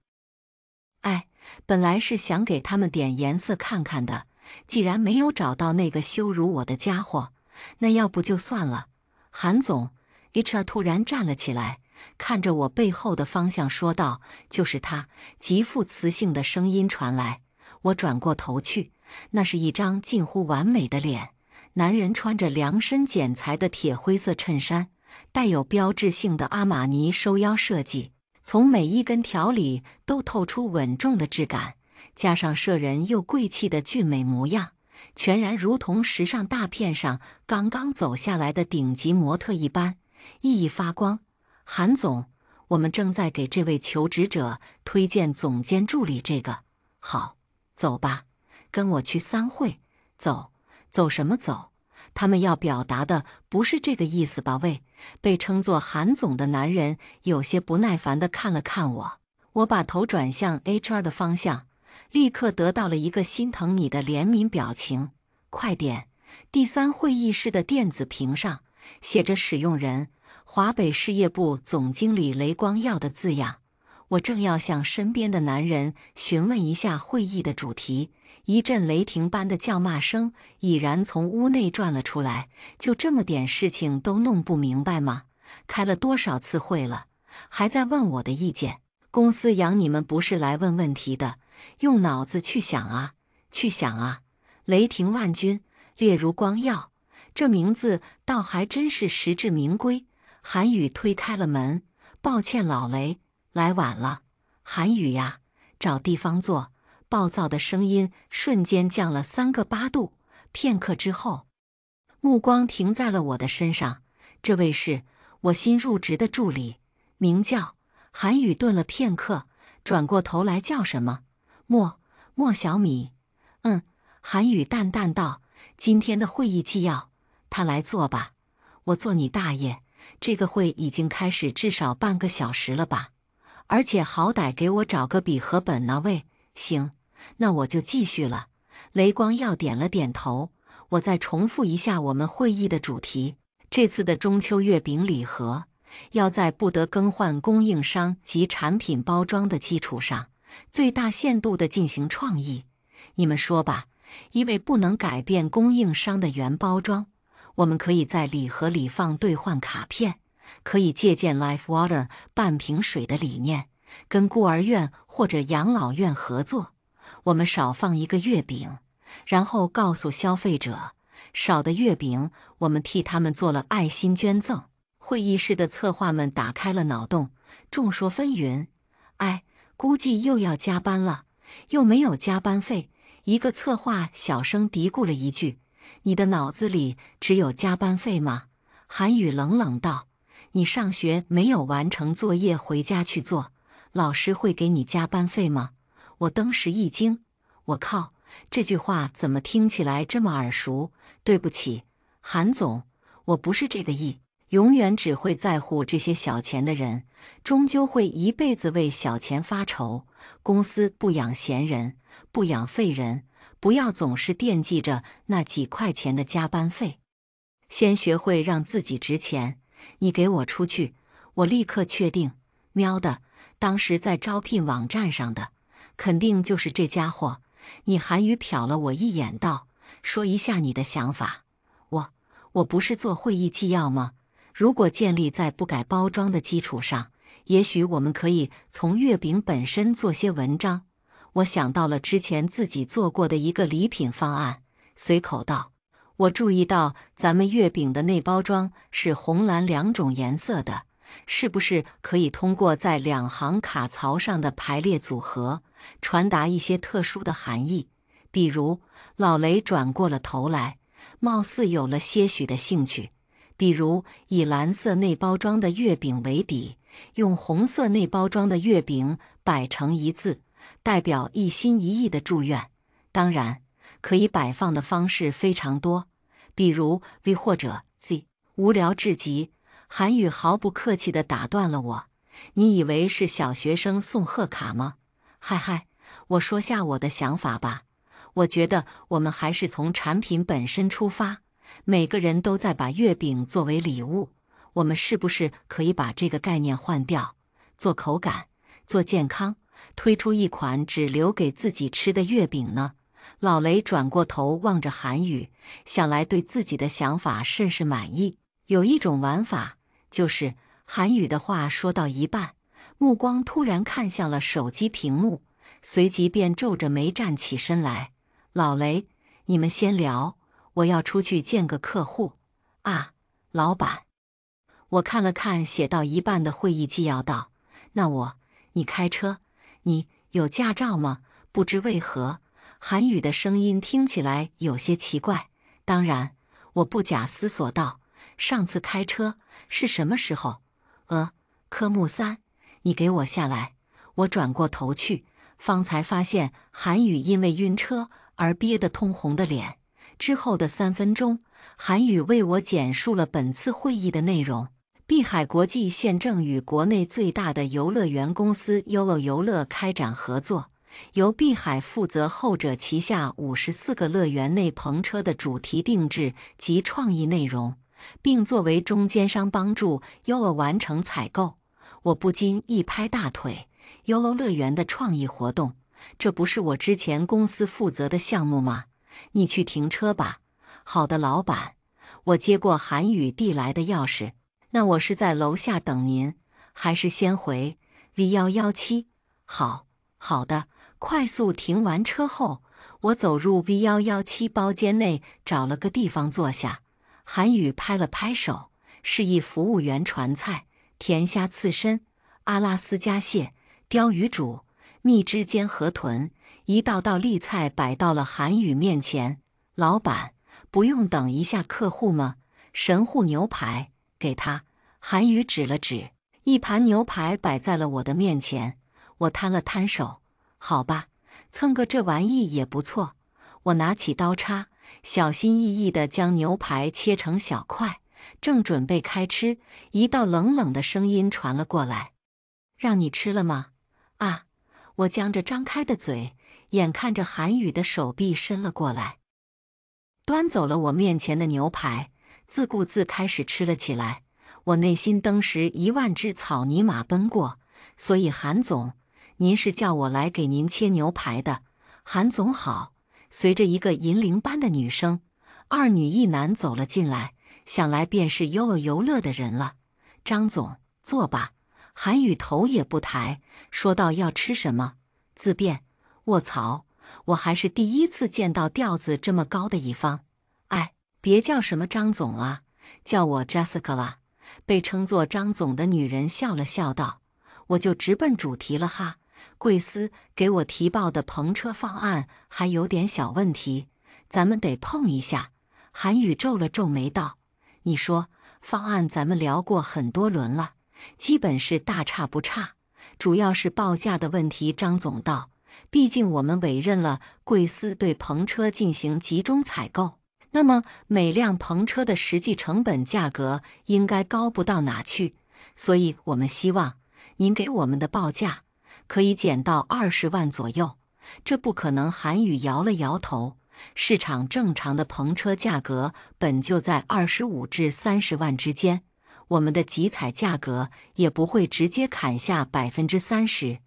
哎，本来是想给他们点颜色看看的。既然没有找到那个羞辱我的家伙，那要不就算了。韩总，HR 突然站了起来，看着我背后的方向说道：“就是他。”极富磁性的声音传来。我转过头去，那是一张近乎完美的脸。男人穿着量身剪裁的铁灰色衬衫，带有标志性的阿玛尼收腰设计，从每一根条里都透出稳重的质感。加上摄人又贵气的俊美模样，全然如同时尚大片上刚刚走下来的顶级模特一般熠熠发光。韩总，我们正在给这位求职者推荐总监助理，这个好，走吧，跟我去三会。走，走什么走？他们要表达的不是这个意思吧？喂，被称作韩总的男人有些不耐烦地看了看我，我把头转向 HR 的方向。立刻得到了一个心疼你的怜悯表情。快点！第三会议室的电子屏上写着“使用人：华北事业部总经理雷光耀”的字样。我正要向身边的男人询问一下会议的主题，一阵雷霆般的叫骂声已然从屋内转了出来。就这么点事情都弄不明白吗？开了多少次会了，还在问我的意见？公司养你们不是来问问题的！用脑子去想啊，去想啊！雷霆万钧，烈如光耀，这名字倒还真是实至名归。韩宇推开了门，抱歉，老雷来晚了。韩宇呀，找地方坐。暴躁的声音瞬间降了三个八度。片刻之后，目光停在了我的身上。这位是我新入职的助理，名叫韩宇。顿了片刻，转过头来，叫什么？莫莫小米，嗯，韩语淡淡道：“今天的会议纪要，他来做吧，我做你大爷。这个会已经开始至少半个小时了吧？而且好歹给我找个笔和本呢。喂，行，那我就继续了。雷光耀点了点头。我再重复一下我们会议的主题：这次的中秋月饼礼盒，要在不得更换供应商及产品包装的基础上。最大限度地进行创意，你们说吧。因为不能改变供应商的原包装，我们可以在礼盒里放兑换卡片，可以借鉴 Life Water 半瓶水的理念，跟孤儿院或者养老院合作。我们少放一个月饼，然后告诉消费者，少的月饼我们替他们做了爱心捐赠。会议室的策划们打开了脑洞，众说纷纭。哎。估计又要加班了，又没有加班费。一个策划小声嘀咕了一句：“你的脑子里只有加班费吗？”韩雨冷冷道：“你上学没有完成作业，回家去做，老师会给你加班费吗？”我当时一惊：“我靠，这句话怎么听起来这么耳熟？”对不起，韩总，我不是这个意。永远只会在乎这些小钱的人，终究会一辈子为小钱发愁。公司不养闲人，不养废人。不要总是惦记着那几块钱的加班费，先学会让自己值钱。你给我出去，我立刻确定。喵的，当时在招聘网站上的，肯定就是这家伙。你韩语瞟了我一眼，道：“说一下你的想法。”我我不是做会议纪要吗？如果建立在不改包装的基础上，也许我们可以从月饼本身做些文章。我想到了之前自己做过的一个礼品方案，随口道：“我注意到咱们月饼的内包装是红蓝两种颜色的，是不是可以通过在两行卡槽上的排列组合，传达一些特殊的含义？”比如，老雷转过了头来，貌似有了些许的兴趣。比如以蓝色内包装的月饼为底，用红色内包装的月饼摆成一字，代表一心一意的祝愿。当然，可以摆放的方式非常多，比如 V 或者 Z。无聊至极，韩宇毫不客气地打断了我：“你以为是小学生送贺卡吗？”嗨嗨，我说下我的想法吧。我觉得我们还是从产品本身出发。每个人都在把月饼作为礼物，我们是不是可以把这个概念换掉，做口感，做健康，推出一款只留给自己吃的月饼呢？老雷转过头望着韩宇，想来对自己的想法甚是满意。有一种玩法，就是韩宇的话说到一半，目光突然看向了手机屏幕，随即便皱着眉站起身来。老雷，你们先聊。我要出去见个客户，啊，老板。我看了看写到一半的会议纪要，道：“那我……你开车？你有驾照吗？”不知为何，韩宇的声音听起来有些奇怪。当然，我不假思索道：“上次开车是什么时候？”呃，科目三。你给我下来！我转过头去，方才发现韩宇因为晕车而憋得通红的脸。之后的三分钟，韩宇为我简述了本次会议的内容。碧海国际现正与国内最大的游乐园公司 y o 游乐开展合作，由碧海负责后者旗下五十四个乐园内篷车的主题定制及创意内容，并作为中间商帮助 y o 完成采购。我不禁一拍大腿 y o 游乐园的创意活动，这不是我之前公司负责的项目吗？你去停车吧。好的，老板，我接过韩宇递来的钥匙。那我是在楼下等您，还是先回 V 幺幺七？好好的，快速停完车后，我走入 V 幺幺七包间内，找了个地方坐下。韩宇拍了拍手，示意服务员传菜：甜虾刺身、阿拉斯加蟹、鲷鱼煮、蜜汁煎河豚。一道道例菜摆到了韩宇面前。老板，不用等一下客户吗？神户牛排，给他。韩宇指了指，一盘牛排摆在了我的面前。我摊了摊手，好吧，蹭个这玩意也不错。我拿起刀叉，小心翼翼地将牛排切成小块，正准备开吃，一道冷冷的声音传了过来：“让你吃了吗？”啊！我僵着张开的嘴。眼看着韩宇的手臂伸了过来，端走了我面前的牛排，自顾自开始吃了起来。我内心当时一万只草泥马奔过。所以韩总，您是叫我来给您切牛排的。韩总好。随着一个银铃般的女声，二女一男走了进来，想来便是悠了游乐的人了。张总，坐吧。韩宇头也不抬，说道：“要吃什么？自便。”卧槽，我还是第一次见到调子这么高的一方。哎，别叫什么张总啊，叫我 Jessica 啦。被称作张总的女人笑了笑道：“我就直奔主题了哈，贵司给我提报的篷车方案还有点小问题，咱们得碰一下。”韩宇皱了皱眉道：“你说方案咱们聊过很多轮了，基本是大差不差，主要是报价的问题。”张总道。毕竟我们委任了贵司对篷车进行集中采购，那么每辆篷车的实际成本价格应该高不到哪去，所以我们希望您给我们的报价可以减到二十万左右。这不可能。韩宇摇了摇头，市场正常的篷车价格本就在二十五至三十万之间，我们的集采价格也不会直接砍下百分之三十，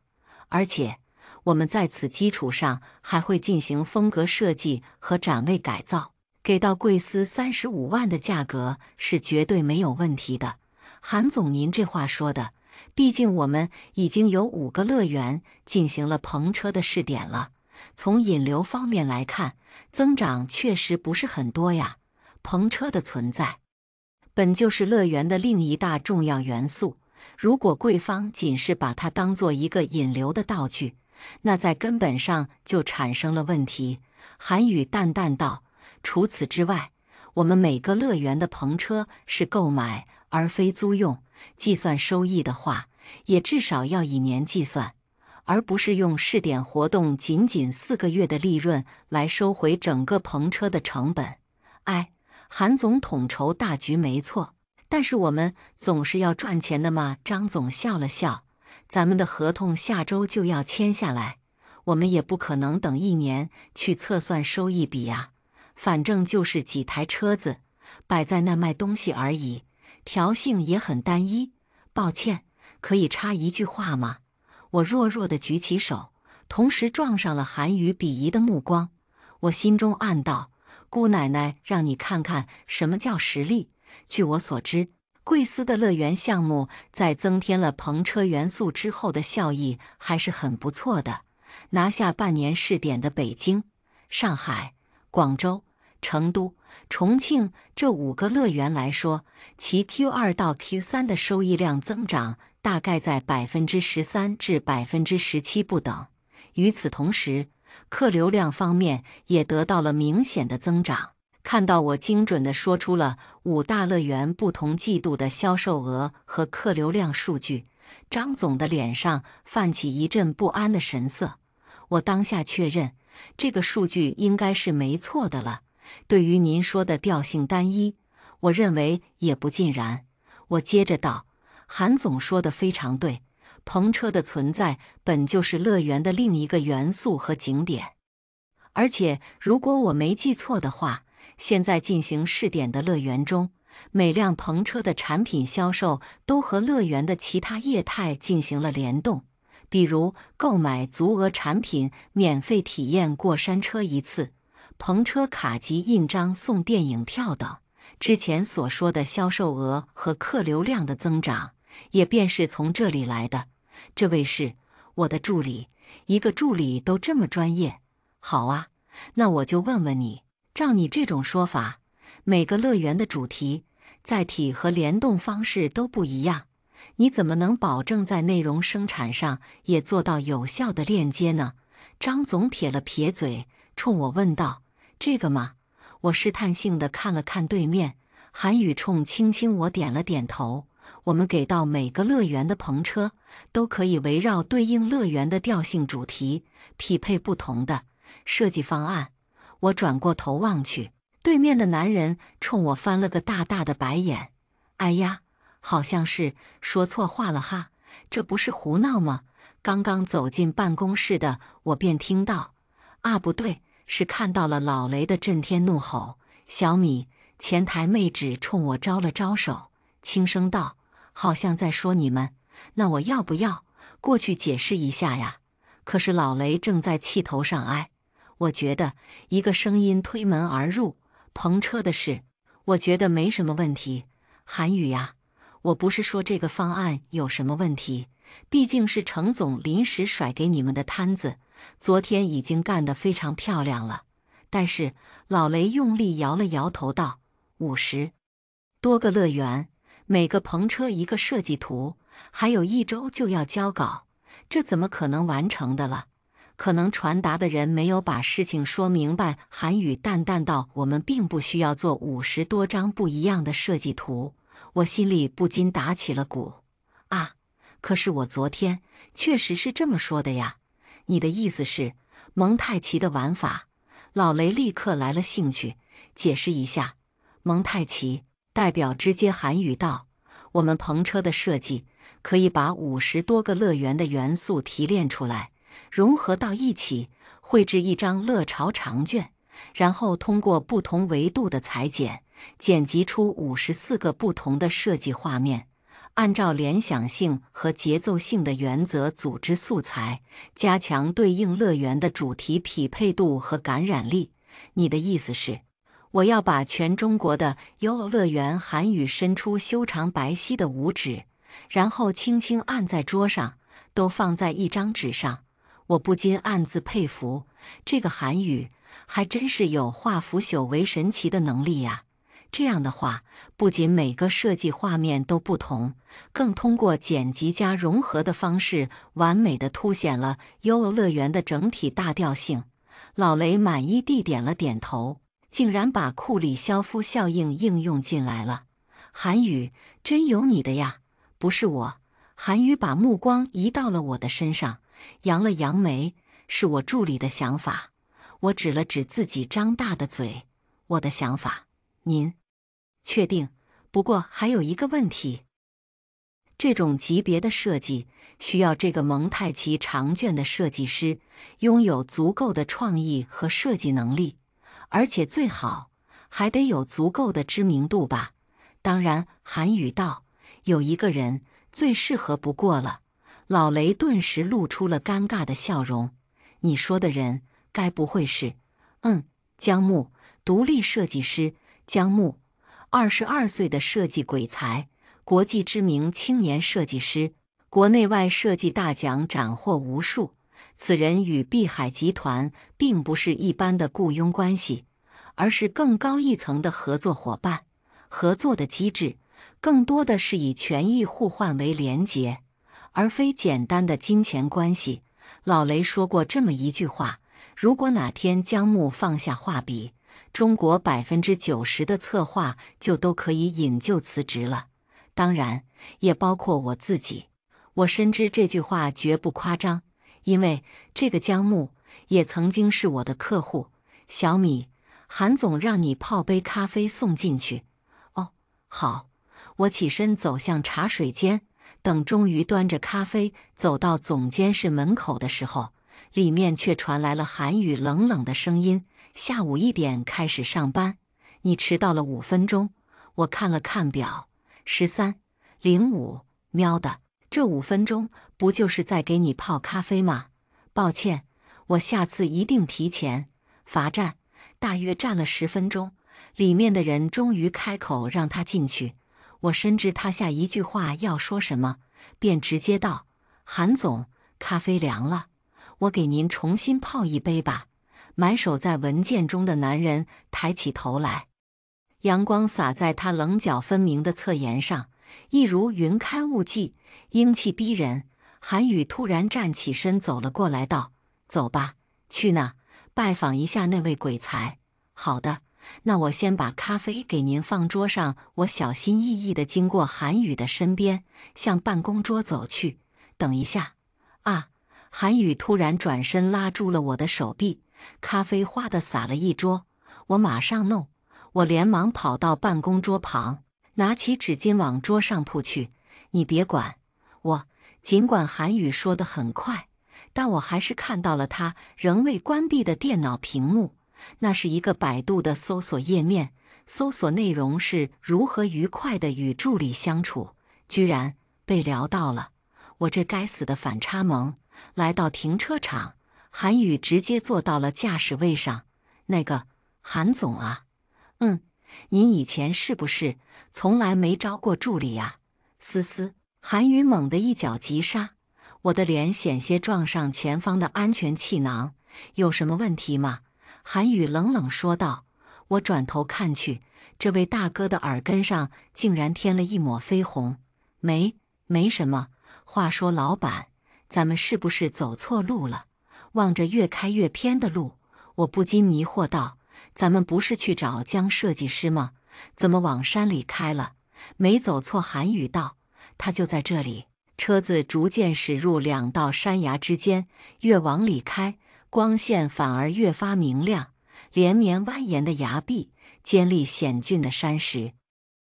而且。我们在此基础上还会进行风格设计和展位改造，给到贵司三十五万的价格是绝对没有问题的。韩总，您这话说的，毕竟我们已经有五个乐园进行了篷车的试点了，从引流方面来看，增长确实不是很多呀。篷车的存在本就是乐园的另一大重要元素，如果贵方仅是把它当做一个引流的道具，那在根本上就产生了问题。韩宇淡淡道：“除此之外，我们每个乐园的篷车是购买而非租用，计算收益的话，也至少要以年计算，而不是用试点活动仅仅四个月的利润来收回整个篷车的成本。”哎，韩总统筹大局没错，但是我们总是要赚钱的嘛。张总笑了笑。咱们的合同下周就要签下来，我们也不可能等一年去测算收益比啊。反正就是几台车子摆在那卖东西而已，调性也很单一。抱歉，可以插一句话吗？我弱弱的举起手，同时撞上了韩雨鄙夷的目光。我心中暗道：姑奶奶，让你看看什么叫实力。据我所知。贵司的乐园项目在增添了篷车元素之后的效益还是很不错的。拿下半年试点的北京、上海、广州、成都、重庆这五个乐园来说，其 Q 二到 Q 三的收益量增长大概在百分之十三至百分之十七不等。与此同时，客流量方面也得到了明显的增长。看到我精准地说出了五大乐园不同季度的销售额和客流量数据，张总的脸上泛起一阵不安的神色。我当下确认，这个数据应该是没错的了。对于您说的调性单一，我认为也不尽然。我接着道：“韩总说的非常对，篷车的存在本就是乐园的另一个元素和景点，而且如果我没记错的话。”现在进行试点的乐园中，每辆篷车的产品销售都和乐园的其他业态进行了联动，比如购买足额产品免费体验过山车一次，篷车卡及印章送电影票等。之前所说的销售额和客流量的增长，也便是从这里来的。这位是我的助理，一个助理都这么专业，好啊。那我就问问你。照你这种说法，每个乐园的主题、载体和联动方式都不一样，你怎么能保证在内容生产上也做到有效的链接呢？张总撇了撇嘴，冲我问道：“这个吗？”我试探性地看了看对面，韩宇冲轻轻我点了点头。我们给到每个乐园的篷车都可以围绕对应乐园的调性主题，匹配不同的设计方案。我转过头望去，对面的男人冲我翻了个大大的白眼。哎呀，好像是说错话了哈，这不是胡闹吗？刚刚走进办公室的我便听到，啊不对，是看到了老雷的震天怒吼。小米前台妹纸冲我招了招手，轻声道，好像在说你们。那我要不要过去解释一下呀？可是老雷正在气头上，哎。我觉得一个声音推门而入，篷车的事，我觉得没什么问题。韩宇呀，我不是说这个方案有什么问题，毕竟是程总临时甩给你们的摊子，昨天已经干得非常漂亮了。但是老雷用力摇了摇头，道：“五十多个乐园，每个篷车一个设计图，还有一周就要交稿，这怎么可能完成的了？”可能传达的人没有把事情说明白。韩语淡淡道：“我们并不需要做五十多张不一样的设计图。”我心里不禁打起了鼓啊！可是我昨天确实是这么说的呀。你的意思是蒙太奇的玩法？老雷立刻来了兴趣，解释一下。蒙太奇代表直接韩语道：“我们篷车的设计可以把五十多个乐园的元素提炼出来。”融合到一起，绘制一张乐潮长卷，然后通过不同维度的裁剪，剪辑出五十四个不同的设计画面，按照联想性和节奏性的原则组织素材，加强对应乐园的主题匹配度和感染力。你的意思是，我要把全中国的游乐园？韩语伸出修长白皙的五指，然后轻轻按在桌上，都放在一张纸上。我不禁暗自佩服，这个韩宇还真是有化腐朽为神奇的能力呀！这样的话，不仅每个设计画面都不同，更通过剪辑加融合的方式，完美的凸显了游乐园的整体大调性。老雷满意地点了点头，竟然把库里肖夫效应应用进来了。韩宇，真有你的呀！不是我，韩宇把目光移到了我的身上。扬了扬眉，是我助理的想法。我指了指自己张大的嘴，我的想法。您确定？不过还有一个问题，这种级别的设计需要这个蒙太奇长卷的设计师拥有足够的创意和设计能力，而且最好还得有足够的知名度吧。当然，韩语道有一个人最适合不过了。老雷顿时露出了尴尬的笑容。你说的人该不会是……嗯，江木，独立设计师，江木，二十二岁的设计鬼才，国际知名青年设计师，国内外设计大奖斩获无数。此人与碧海集团并不是一般的雇佣关系，而是更高一层的合作伙伴。合作的机制更多的是以权益互换为连结。而非简单的金钱关系。老雷说过这么一句话：“如果哪天江木放下画笔，中国百分之九十的策划就都可以引咎辞职了，当然也包括我自己。”我深知这句话绝不夸张，因为这个江木也曾经是我的客户。小米，韩总让你泡杯咖啡送进去。哦，好，我起身走向茶水间。等终于端着咖啡走到总监室门口的时候，里面却传来了韩语冷冷的声音：“下午一点开始上班，你迟到了五分钟。”我看了看表，十三零五。喵的，这五分钟不就是在给你泡咖啡吗？抱歉，我下次一定提前。罚站，大约站了十分钟，里面的人终于开口让他进去。我深知他下一句话要说什么，便直接道：“韩总，咖啡凉了，我给您重新泡一杯吧。”埋首在文件中的男人抬起头来，阳光洒在他棱角分明的侧颜上，一如云开雾霁，英气逼人。韩宇突然站起身走了过来，道：“走吧，去那拜访一下那位鬼才。”“好的。”那我先把咖啡给您放桌上。我小心翼翼地经过韩宇的身边，向办公桌走去。等一下！啊！韩宇突然转身拉住了我的手臂，咖啡哗地洒了一桌。我马上弄。我连忙跑到办公桌旁，拿起纸巾往桌上铺去。你别管我。尽管韩宇说的很快，但我还是看到了他仍未关闭的电脑屏幕。那是一个百度的搜索页面，搜索内容是如何愉快的与助理相处，居然被聊到了。我这该死的反差萌！来到停车场，韩宇直接坐到了驾驶位上。那个韩总啊，嗯，您以前是不是从来没招过助理啊？思思，韩宇猛地一脚急刹，我的脸险些撞上前方的安全气囊。有什么问题吗？韩雨冷冷说道：“我转头看去，这位大哥的耳根上竟然添了一抹绯红。没，没什么。话说，老板，咱们是不是走错路了？”望着越开越偏的路，我不禁迷惑道：“咱们不是去找江设计师吗？怎么往山里开了？”“没走错。”韩雨道：“他就在这里。”车子逐渐驶入两道山崖之间，越往里开。光线反而越发明亮，连绵蜿蜒的崖壁，尖利险峻的山石，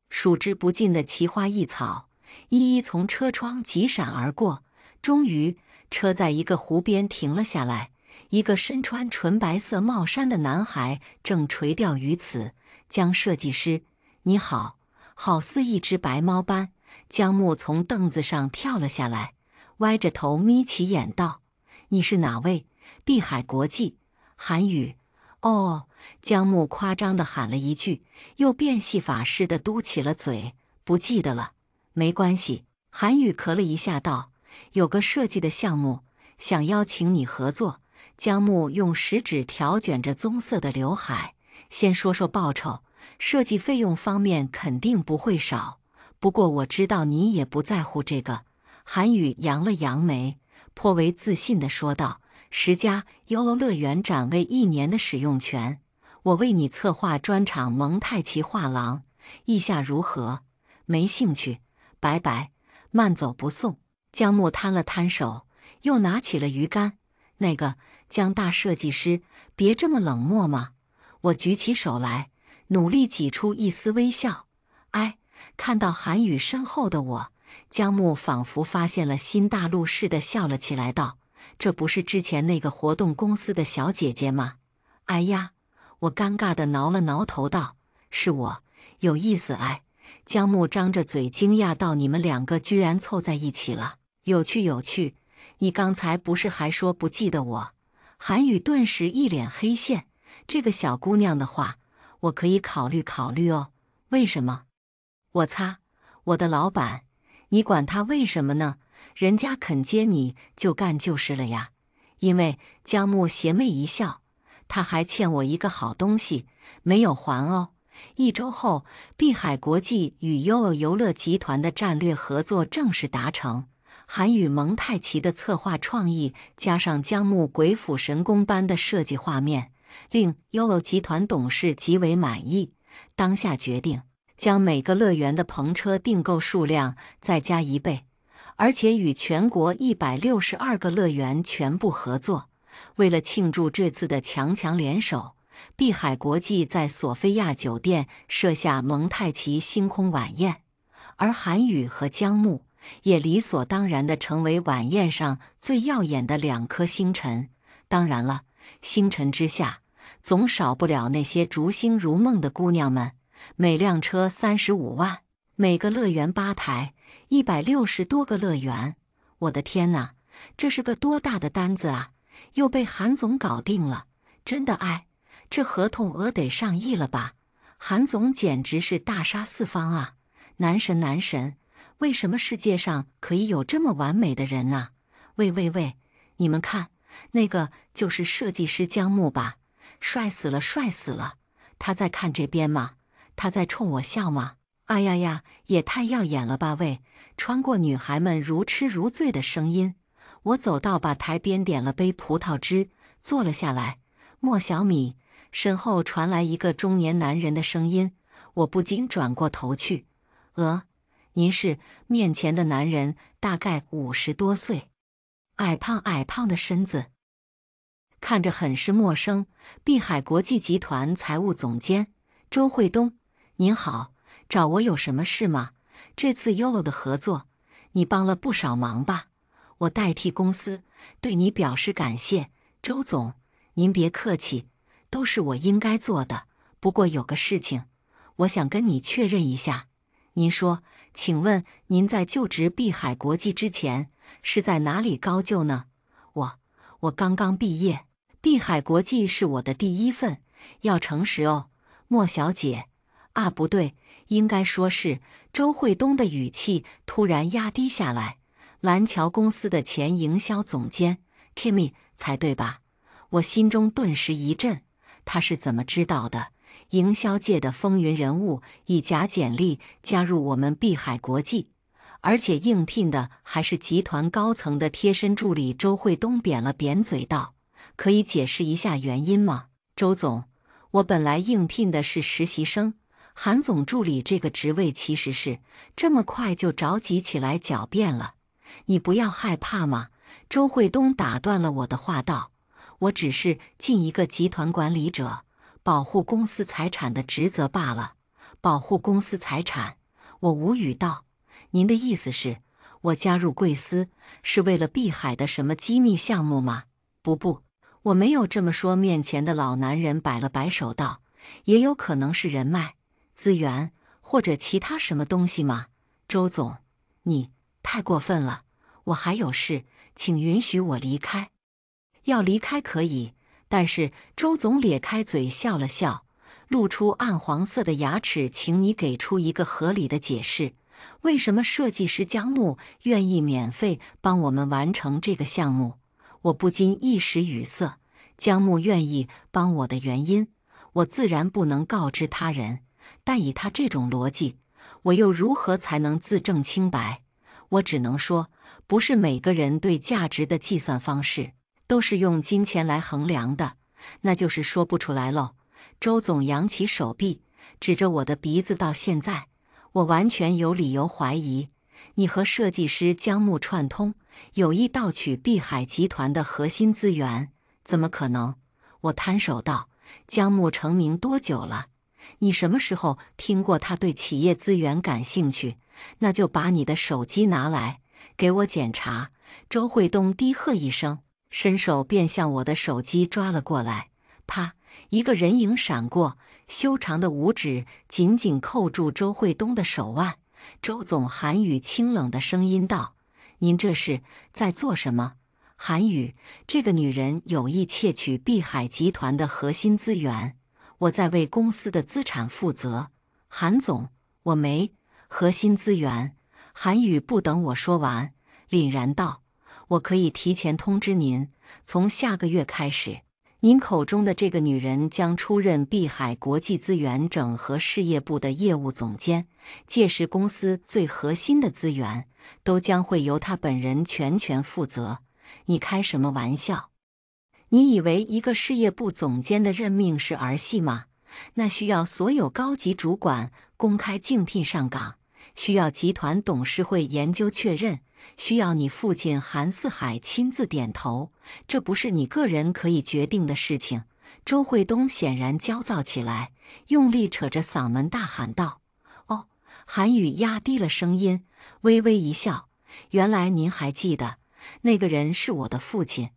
数之不尽的奇花异草，一一从车窗疾闪而过。终于，车在一个湖边停了下来。一个身穿纯白色帽衫的男孩正垂钓于此。江设计师，你好，好似一只白猫般，江木从凳子上跳了下来，歪着头，眯起眼道：“你是哪位？”碧海国际，韩语。哦，江木夸张的喊了一句，又变戏法似的嘟起了嘴。不记得了，没关系。韩语咳了一下，道：“有个设计的项目，想邀请你合作。”江木用食指挑卷着棕色的刘海，先说说报酬。设计费用方面肯定不会少，不过我知道你也不在乎这个。韩语扬了扬眉，颇为自信地说道。十家游乐园展位一年的使用权，我为你策划专场蒙太奇画廊，意下如何？没兴趣，拜拜，慢走不送。江木摊了摊手，又拿起了鱼竿。那个江大设计师，别这么冷漠嘛！我举起手来，努力挤出一丝微笑。哎，看到韩宇身后的我，江木仿佛发现了新大陆似的笑了起来，道。这不是之前那个活动公司的小姐姐吗？哎呀，我尴尬的挠了挠头，道：“是我，有意思哎。”江木张着嘴，惊讶到：“你们两个居然凑在一起了，有趣有趣。”你刚才不是还说不记得我？韩宇顿时一脸黑线。这个小姑娘的话，我可以考虑考虑哦。为什么？我擦，我的老板，你管他为什么呢？人家肯接你就干就是了呀，因为江木邪魅一笑，他还欠我一个好东西没有还哦。一周后，碧海国际与优 o 游乐集团的战略合作正式达成。韩语蒙太奇的策划创意，加上江木鬼斧神工般的设计画面，令优 o 集团董事极为满意。当下决定将每个乐园的篷车订购数量再加一倍。而且与全国一百六十二个乐园全部合作。为了庆祝这次的强强联手，碧海国际在索菲亚酒店设下蒙太奇星空晚宴，而韩宇和江木也理所当然地成为晚宴上最耀眼的两颗星辰。当然了，星辰之下总少不了那些逐星如梦的姑娘们。每辆车三十五万，每个乐园吧台。一百六十多个乐园，我的天哪，这是个多大的单子啊！又被韩总搞定了，真的哎，这合同额得上亿了吧？韩总简直是大杀四方啊！男神男神，为什么世界上可以有这么完美的人啊？喂喂喂，你们看，那个就是设计师江木吧？帅死了，帅死了！他在看这边吗？他在冲我笑吗？哎呀呀，也太耀眼了吧！喂，穿过女孩们如痴如醉的声音，我走到吧台边，点了杯葡萄汁，坐了下来。莫小米身后传来一个中年男人的声音，我不禁转过头去。呃，您是？面前的男人大概五十多岁，矮胖矮胖的身子，看着很是陌生。碧海国际集团财务总监周慧东，您好。找我有什么事吗？这次 o l o 的合作，你帮了不少忙吧？我代替公司对你表示感谢，周总，您别客气，都是我应该做的。不过有个事情，我想跟你确认一下。您说，请问您在就职碧海国际之前是在哪里高就呢？我，我刚刚毕业，碧海国际是我的第一份，要诚实哦，莫小姐。啊，不对。应该说是周慧东的语气突然压低下来。蓝桥公司的前营销总监 Kimmy 才对吧？我心中顿时一震，他是怎么知道的？营销界的风云人物以假简历加入我们碧海国际，而且应聘的还是集团高层的贴身助理周慧东。扁了扁嘴道：“可以解释一下原因吗，周总？我本来应聘的是实习生。”韩总助理这个职位，其实是这么快就着急起来狡辩了。你不要害怕嘛。周惠东打断了我的话道：“我只是尽一个集团管理者保护公司财产的职责罢了。”保护公司财产，我无语道：“您的意思是我加入贵司是为了碧海的什么机密项目吗？”“不不，我没有这么说。”面前的老男人摆了摆手道：“也有可能是人脉。”资源或者其他什么东西吗？周总，你太过分了！我还有事，请允许我离开。要离开可以，但是周总咧开嘴笑了笑，露出暗黄色的牙齿。请你给出一个合理的解释，为什么设计师江木愿意免费帮我们完成这个项目？我不禁一时语塞。江木愿意帮我的原因，我自然不能告知他人。但以他这种逻辑，我又如何才能自证清白？我只能说，不是每个人对价值的计算方式都是用金钱来衡量的，那就是说不出来喽。周总扬起手臂，指着我的鼻子，到现在，我完全有理由怀疑你和设计师江木串通，有意盗取碧海集团的核心资源，怎么可能？我摊手道：“江木成名多久了？”你什么时候听过他对企业资源感兴趣？那就把你的手机拿来给我检查。周慧东低喝一声，伸手便向我的手机抓了过来。啪！一个人影闪过，修长的五指紧紧扣住周慧东的手腕。周总，韩语清冷的声音道：“您这是在做什么？”韩语，这个女人有意窃取碧海集团的核心资源。我在为公司的资产负责，韩总，我没核心资源。韩宇不等我说完，凛然道：“我可以提前通知您，从下个月开始，您口中的这个女人将出任碧海国际资源整合事业部的业务总监。届时，公司最核心的资源都将会由她本人全权负责。你开什么玩笑？”你以为一个事业部总监的任命是儿戏吗？那需要所有高级主管公开竞聘上岗，需要集团董事会研究确认，需要你父亲韩四海亲自点头。这不是你个人可以决定的事情。周惠东显然焦躁起来，用力扯着嗓门大喊道：“哦！”韩宇压低了声音，微微一笑：“原来您还记得，那个人是我的父亲。”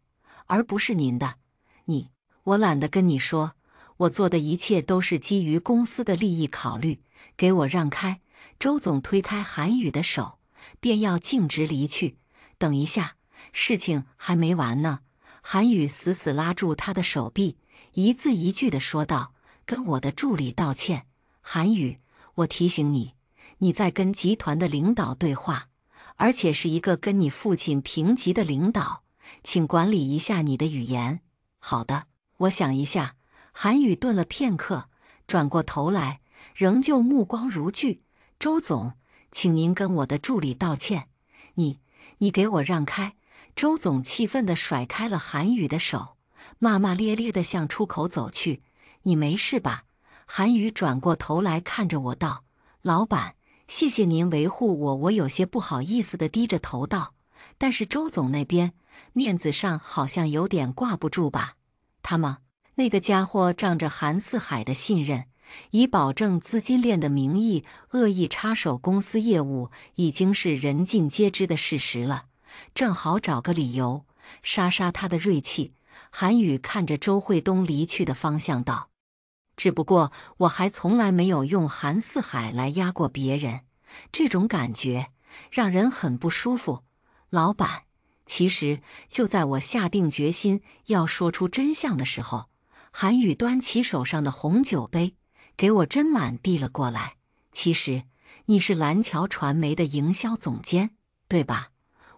而不是您的，你我懒得跟你说，我做的一切都是基于公司的利益考虑。给我让开！周总推开韩宇的手，便要径直离去。等一下，事情还没完呢。韩宇死死拉住他的手臂，一字一句地说道：“跟我的助理道歉。”韩宇，我提醒你，你在跟集团的领导对话，而且是一个跟你父亲平级的领导。请管理一下你的语言。好的，我想一下。韩语顿了片刻，转过头来，仍旧目光如炬。周总，请您跟我的助理道歉。你，你给我让开！周总气愤地甩开了韩语的手，骂骂咧咧地向出口走去。你没事吧？韩语转过头来看着我道：“老板，谢谢您维护我。”我有些不好意思地低着头道：“但是周总那边……”面子上好像有点挂不住吧？他吗？那个家伙仗着韩四海的信任，以保证资金链的名义恶意插手公司业务，已经是人尽皆知的事实了。正好找个理由杀杀他的锐气。韩宇看着周惠东离去的方向道：“只不过我还从来没有用韩四海来压过别人，这种感觉让人很不舒服。”老板。其实，就在我下定决心要说出真相的时候，韩雨端起手上的红酒杯，给我斟满，递了过来。其实，你是蓝桥传媒的营销总监，对吧？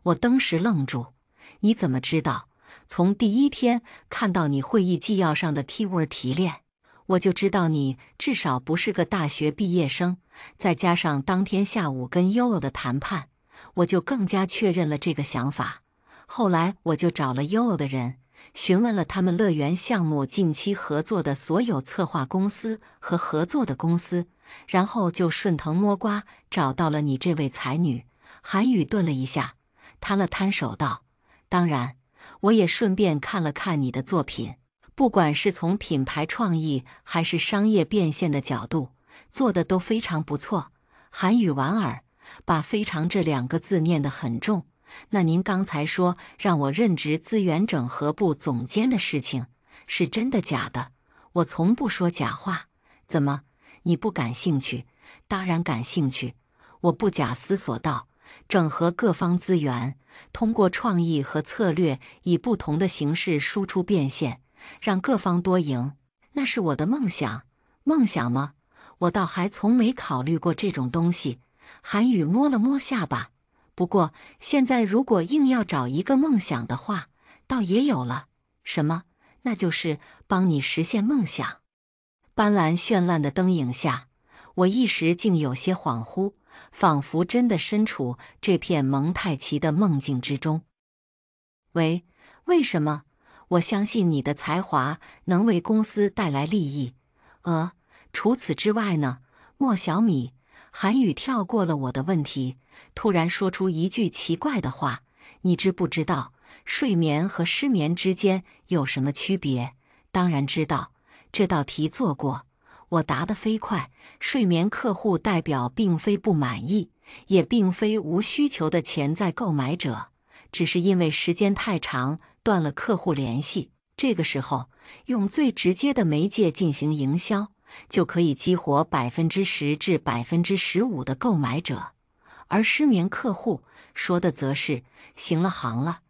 我当时愣住，你怎么知道？从第一天看到你会议纪要上的 T word 提炼，我就知道你至少不是个大学毕业生。再加上当天下午跟 o l o 的谈判，我就更加确认了这个想法。后来我就找了优乐的人，询问了他们乐园项目近期合作的所有策划公司和合作的公司，然后就顺藤摸瓜找到了你这位才女。韩宇顿了一下，摊了摊手道：“当然，我也顺便看了看你的作品，不管是从品牌创意还是商业变现的角度，做的都非常不错。”韩宇莞尔，把“非常”这两个字念得很重。那您刚才说让我任职资源整合部总监的事情是真的假的？我从不说假话。怎么？你不感兴趣？当然感兴趣。我不假思索道：“整合各方资源，通过创意和策略，以不同的形式输出变现，让各方多赢，那是我的梦想。梦想吗？我倒还从没考虑过这种东西。”韩宇摸了摸下巴。不过现在，如果硬要找一个梦想的话，倒也有了什么？那就是帮你实现梦想。斑斓绚烂的灯影下，我一时竟有些恍惚，仿佛真的身处这片蒙太奇的梦境之中。喂，为什么？我相信你的才华能为公司带来利益。呃，除此之外呢？莫小米，韩语跳过了我的问题。突然说出一句奇怪的话，你知不知道睡眠和失眠之间有什么区别？当然知道，这道题做过。我答得飞快。睡眠客户代表并非不满意，也并非无需求的潜在购买者，只是因为时间太长断了客户联系。这个时候，用最直接的媒介进行营销，就可以激活百分之十至百分之十五的购买者。而失眠客户说的则是：“行了，行了，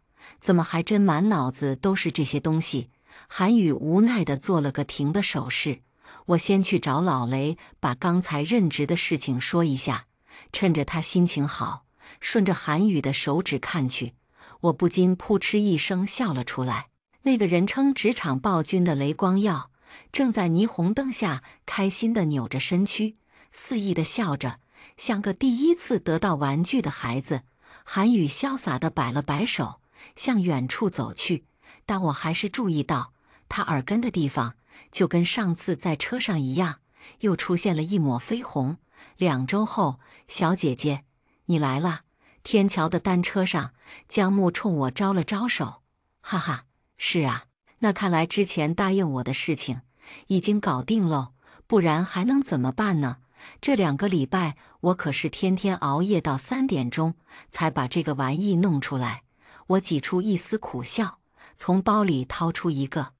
怎么还真满脑子都是这些东西？”韩宇无奈地做了个停的手势。我先去找老雷，把刚才任职的事情说一下，趁着他心情好，顺着韩宇的手指看去，我不禁扑哧一声笑了出来。那个人称职场暴君的雷光耀，正在霓虹灯下开心地扭着身躯，肆意地笑着。像个第一次得到玩具的孩子，韩雨潇洒地摆了摆手，向远处走去。但我还是注意到，他耳根的地方，就跟上次在车上一样，又出现了一抹绯红。两周后，小姐姐，你来了。天桥的单车上，江木冲我招了招手。哈哈，是啊，那看来之前答应我的事情，已经搞定喽。不然还能怎么办呢？这两个礼拜，我可是天天熬夜到三点钟才把这个玩意弄出来。我挤出一丝苦笑，从包里掏出一个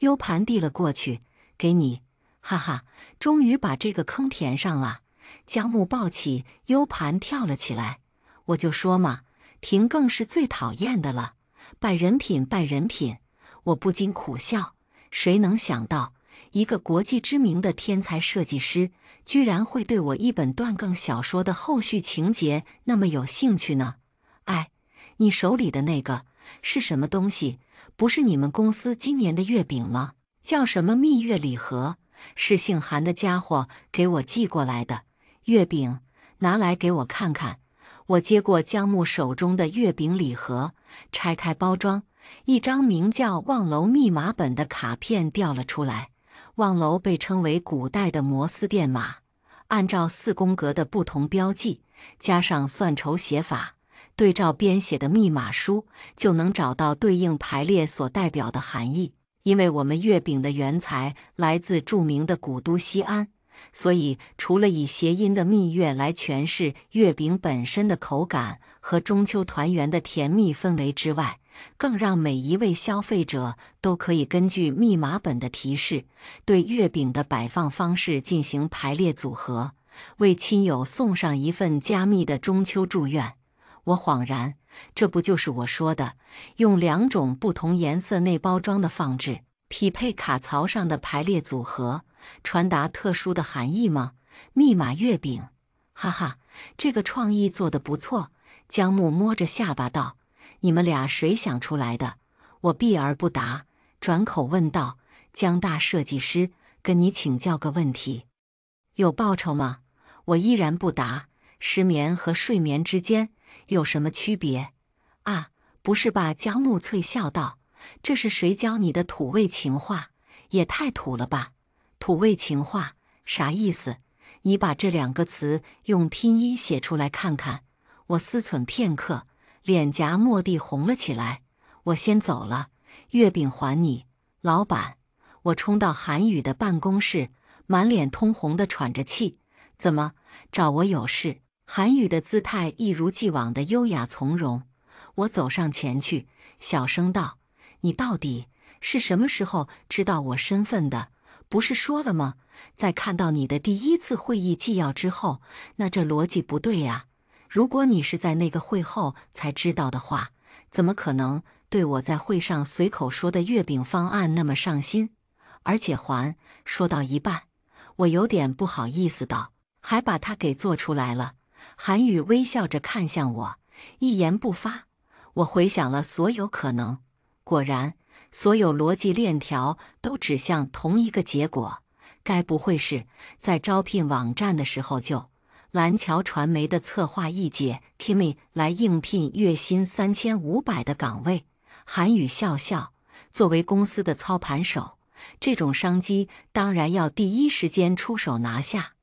U 盘递了过去，给你。哈哈，终于把这个坑填上了。江木抱起 U 盘跳了起来。我就说嘛，停更是最讨厌的了，败人品，败人品。我不禁苦笑，谁能想到？一个国际知名的天才设计师，居然会对我一本断更小说的后续情节那么有兴趣呢？哎，你手里的那个是什么东西？不是你们公司今年的月饼吗？叫什么蜜月礼盒？是姓韩的家伙给我寄过来的月饼，拿来给我看看。我接过江木手中的月饼礼盒，拆开包装，一张名叫《望楼密码本》的卡片掉了出来。望楼被称为古代的摩斯电码，按照四宫格的不同标记，加上算筹写法，对照编写的密码书，就能找到对应排列所代表的含义。因为我们月饼的原材来自著名的古都西安，所以除了以谐音的“蜜月”来诠释月饼本身的口感和中秋团圆的甜蜜氛围之外，更让每一位消费者都可以根据密码本的提示，对月饼的摆放方式进行排列组合，为亲友送上一份加密的中秋祝愿。我恍然，这不就是我说的，用两种不同颜色内包装的放置，匹配卡槽上的排列组合，传达特殊的含义吗？密码月饼，哈哈，这个创意做得不错。江木摸着下巴道。你们俩谁想出来的？我避而不答，转口问道：“江大设计师，跟你请教个问题，有报酬吗？”我依然不答。失眠和睡眠之间有什么区别？啊，不是吧？江木翠笑道：“这是谁教你的土味情话？也太土了吧！”“土味情话”啥意思？你把这两个词用拼音写出来看看。我思忖片刻。脸颊蓦地红了起来，我先走了，月饼还你，老板。我冲到韩宇的办公室，满脸通红地喘着气。怎么找我有事？韩宇的姿态一如既往的优雅从容。我走上前去，小声道：“你到底是什么时候知道我身份的？不是说了吗？在看到你的第一次会议纪要之后。”那这逻辑不对呀。如果你是在那个会后才知道的话，怎么可能对我在会上随口说的月饼方案那么上心，而且还说到一半，我有点不好意思道，还把它给做出来了。韩宇微笑着看向我，一言不发。我回想了所有可能，果然所有逻辑链条都指向同一个结果。该不会是在招聘网站的时候就？蓝桥传媒的策划一姐 Kimmy 来应聘，月薪三千五百的岗位。韩宇笑笑，作为公司的操盘手，这种商机当然要第一时间出手拿下。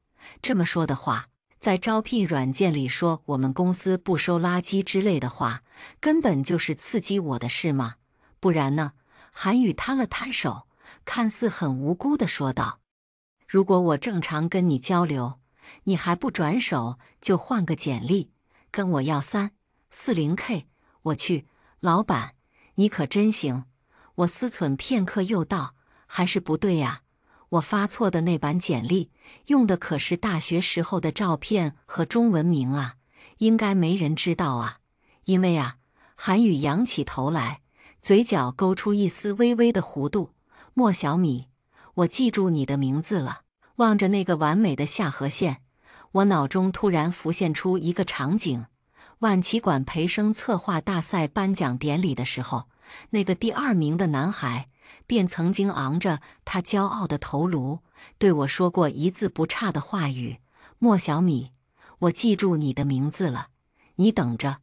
这么说的话，在招聘软件里说我们公司不收垃圾之类的话，根本就是刺激我的事嘛？不然呢？韩宇摊了摊手，看似很无辜的说道：“如果我正常跟你交流。”你还不转手就换个简历，跟我要三四零 k？我去，老板，你可真行！我思忖片刻，又道：“还是不对呀，我发错的那版简历，用的可是大学时候的照片和中文名啊，应该没人知道啊。”因为啊，韩宇仰起头来，嘴角勾出一丝微微的弧度：“莫小米，我记住你的名字了。”望着那个完美的下颌线，我脑中突然浮现出一个场景：万企管培生策划大赛颁奖典礼的时候，那个第二名的男孩便曾经昂着他骄傲的头颅对我说过一字不差的话语：“莫小米，我记住你的名字了，你等着，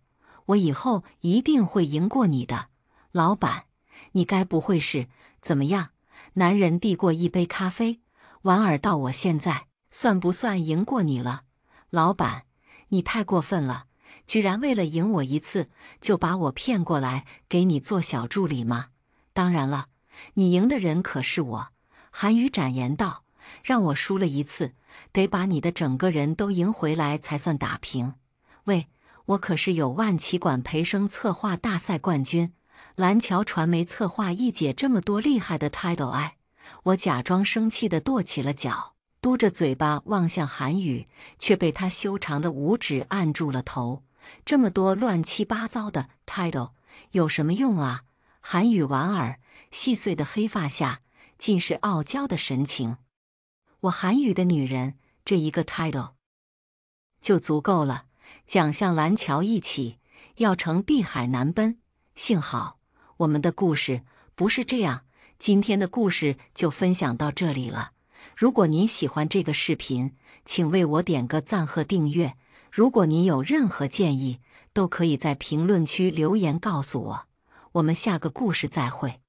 我以后一定会赢过你的。”老板，你该不会是怎么样？男人递过一杯咖啡。婉儿到我现在算不算赢过你了，老板？你太过分了，居然为了赢我一次，就把我骗过来给你做小助理吗？当然了，你赢的人可是我。”韩雨展言道：“让我输了一次，得把你的整个人都赢回来才算打平。喂，我可是有万企管培生策划大赛冠军，蓝桥传媒策划一姐，这么多厉害的 title 哎。”我假装生气的跺起了脚，嘟着嘴巴望向韩宇，却被他修长的五指按住了头。这么多乱七八糟的 title 有什么用啊？韩宇莞尔，细碎的黑发下尽是傲娇的神情。我韩宇的女人，这一个 title 就足够了。蒋向蓝桥一起，要成碧海难奔。幸好我们的故事不是这样。今天的故事就分享到这里了。如果您喜欢这个视频，请为我点个赞和订阅。如果您有任何建议，都可以在评论区留言告诉我。我们下个故事再会。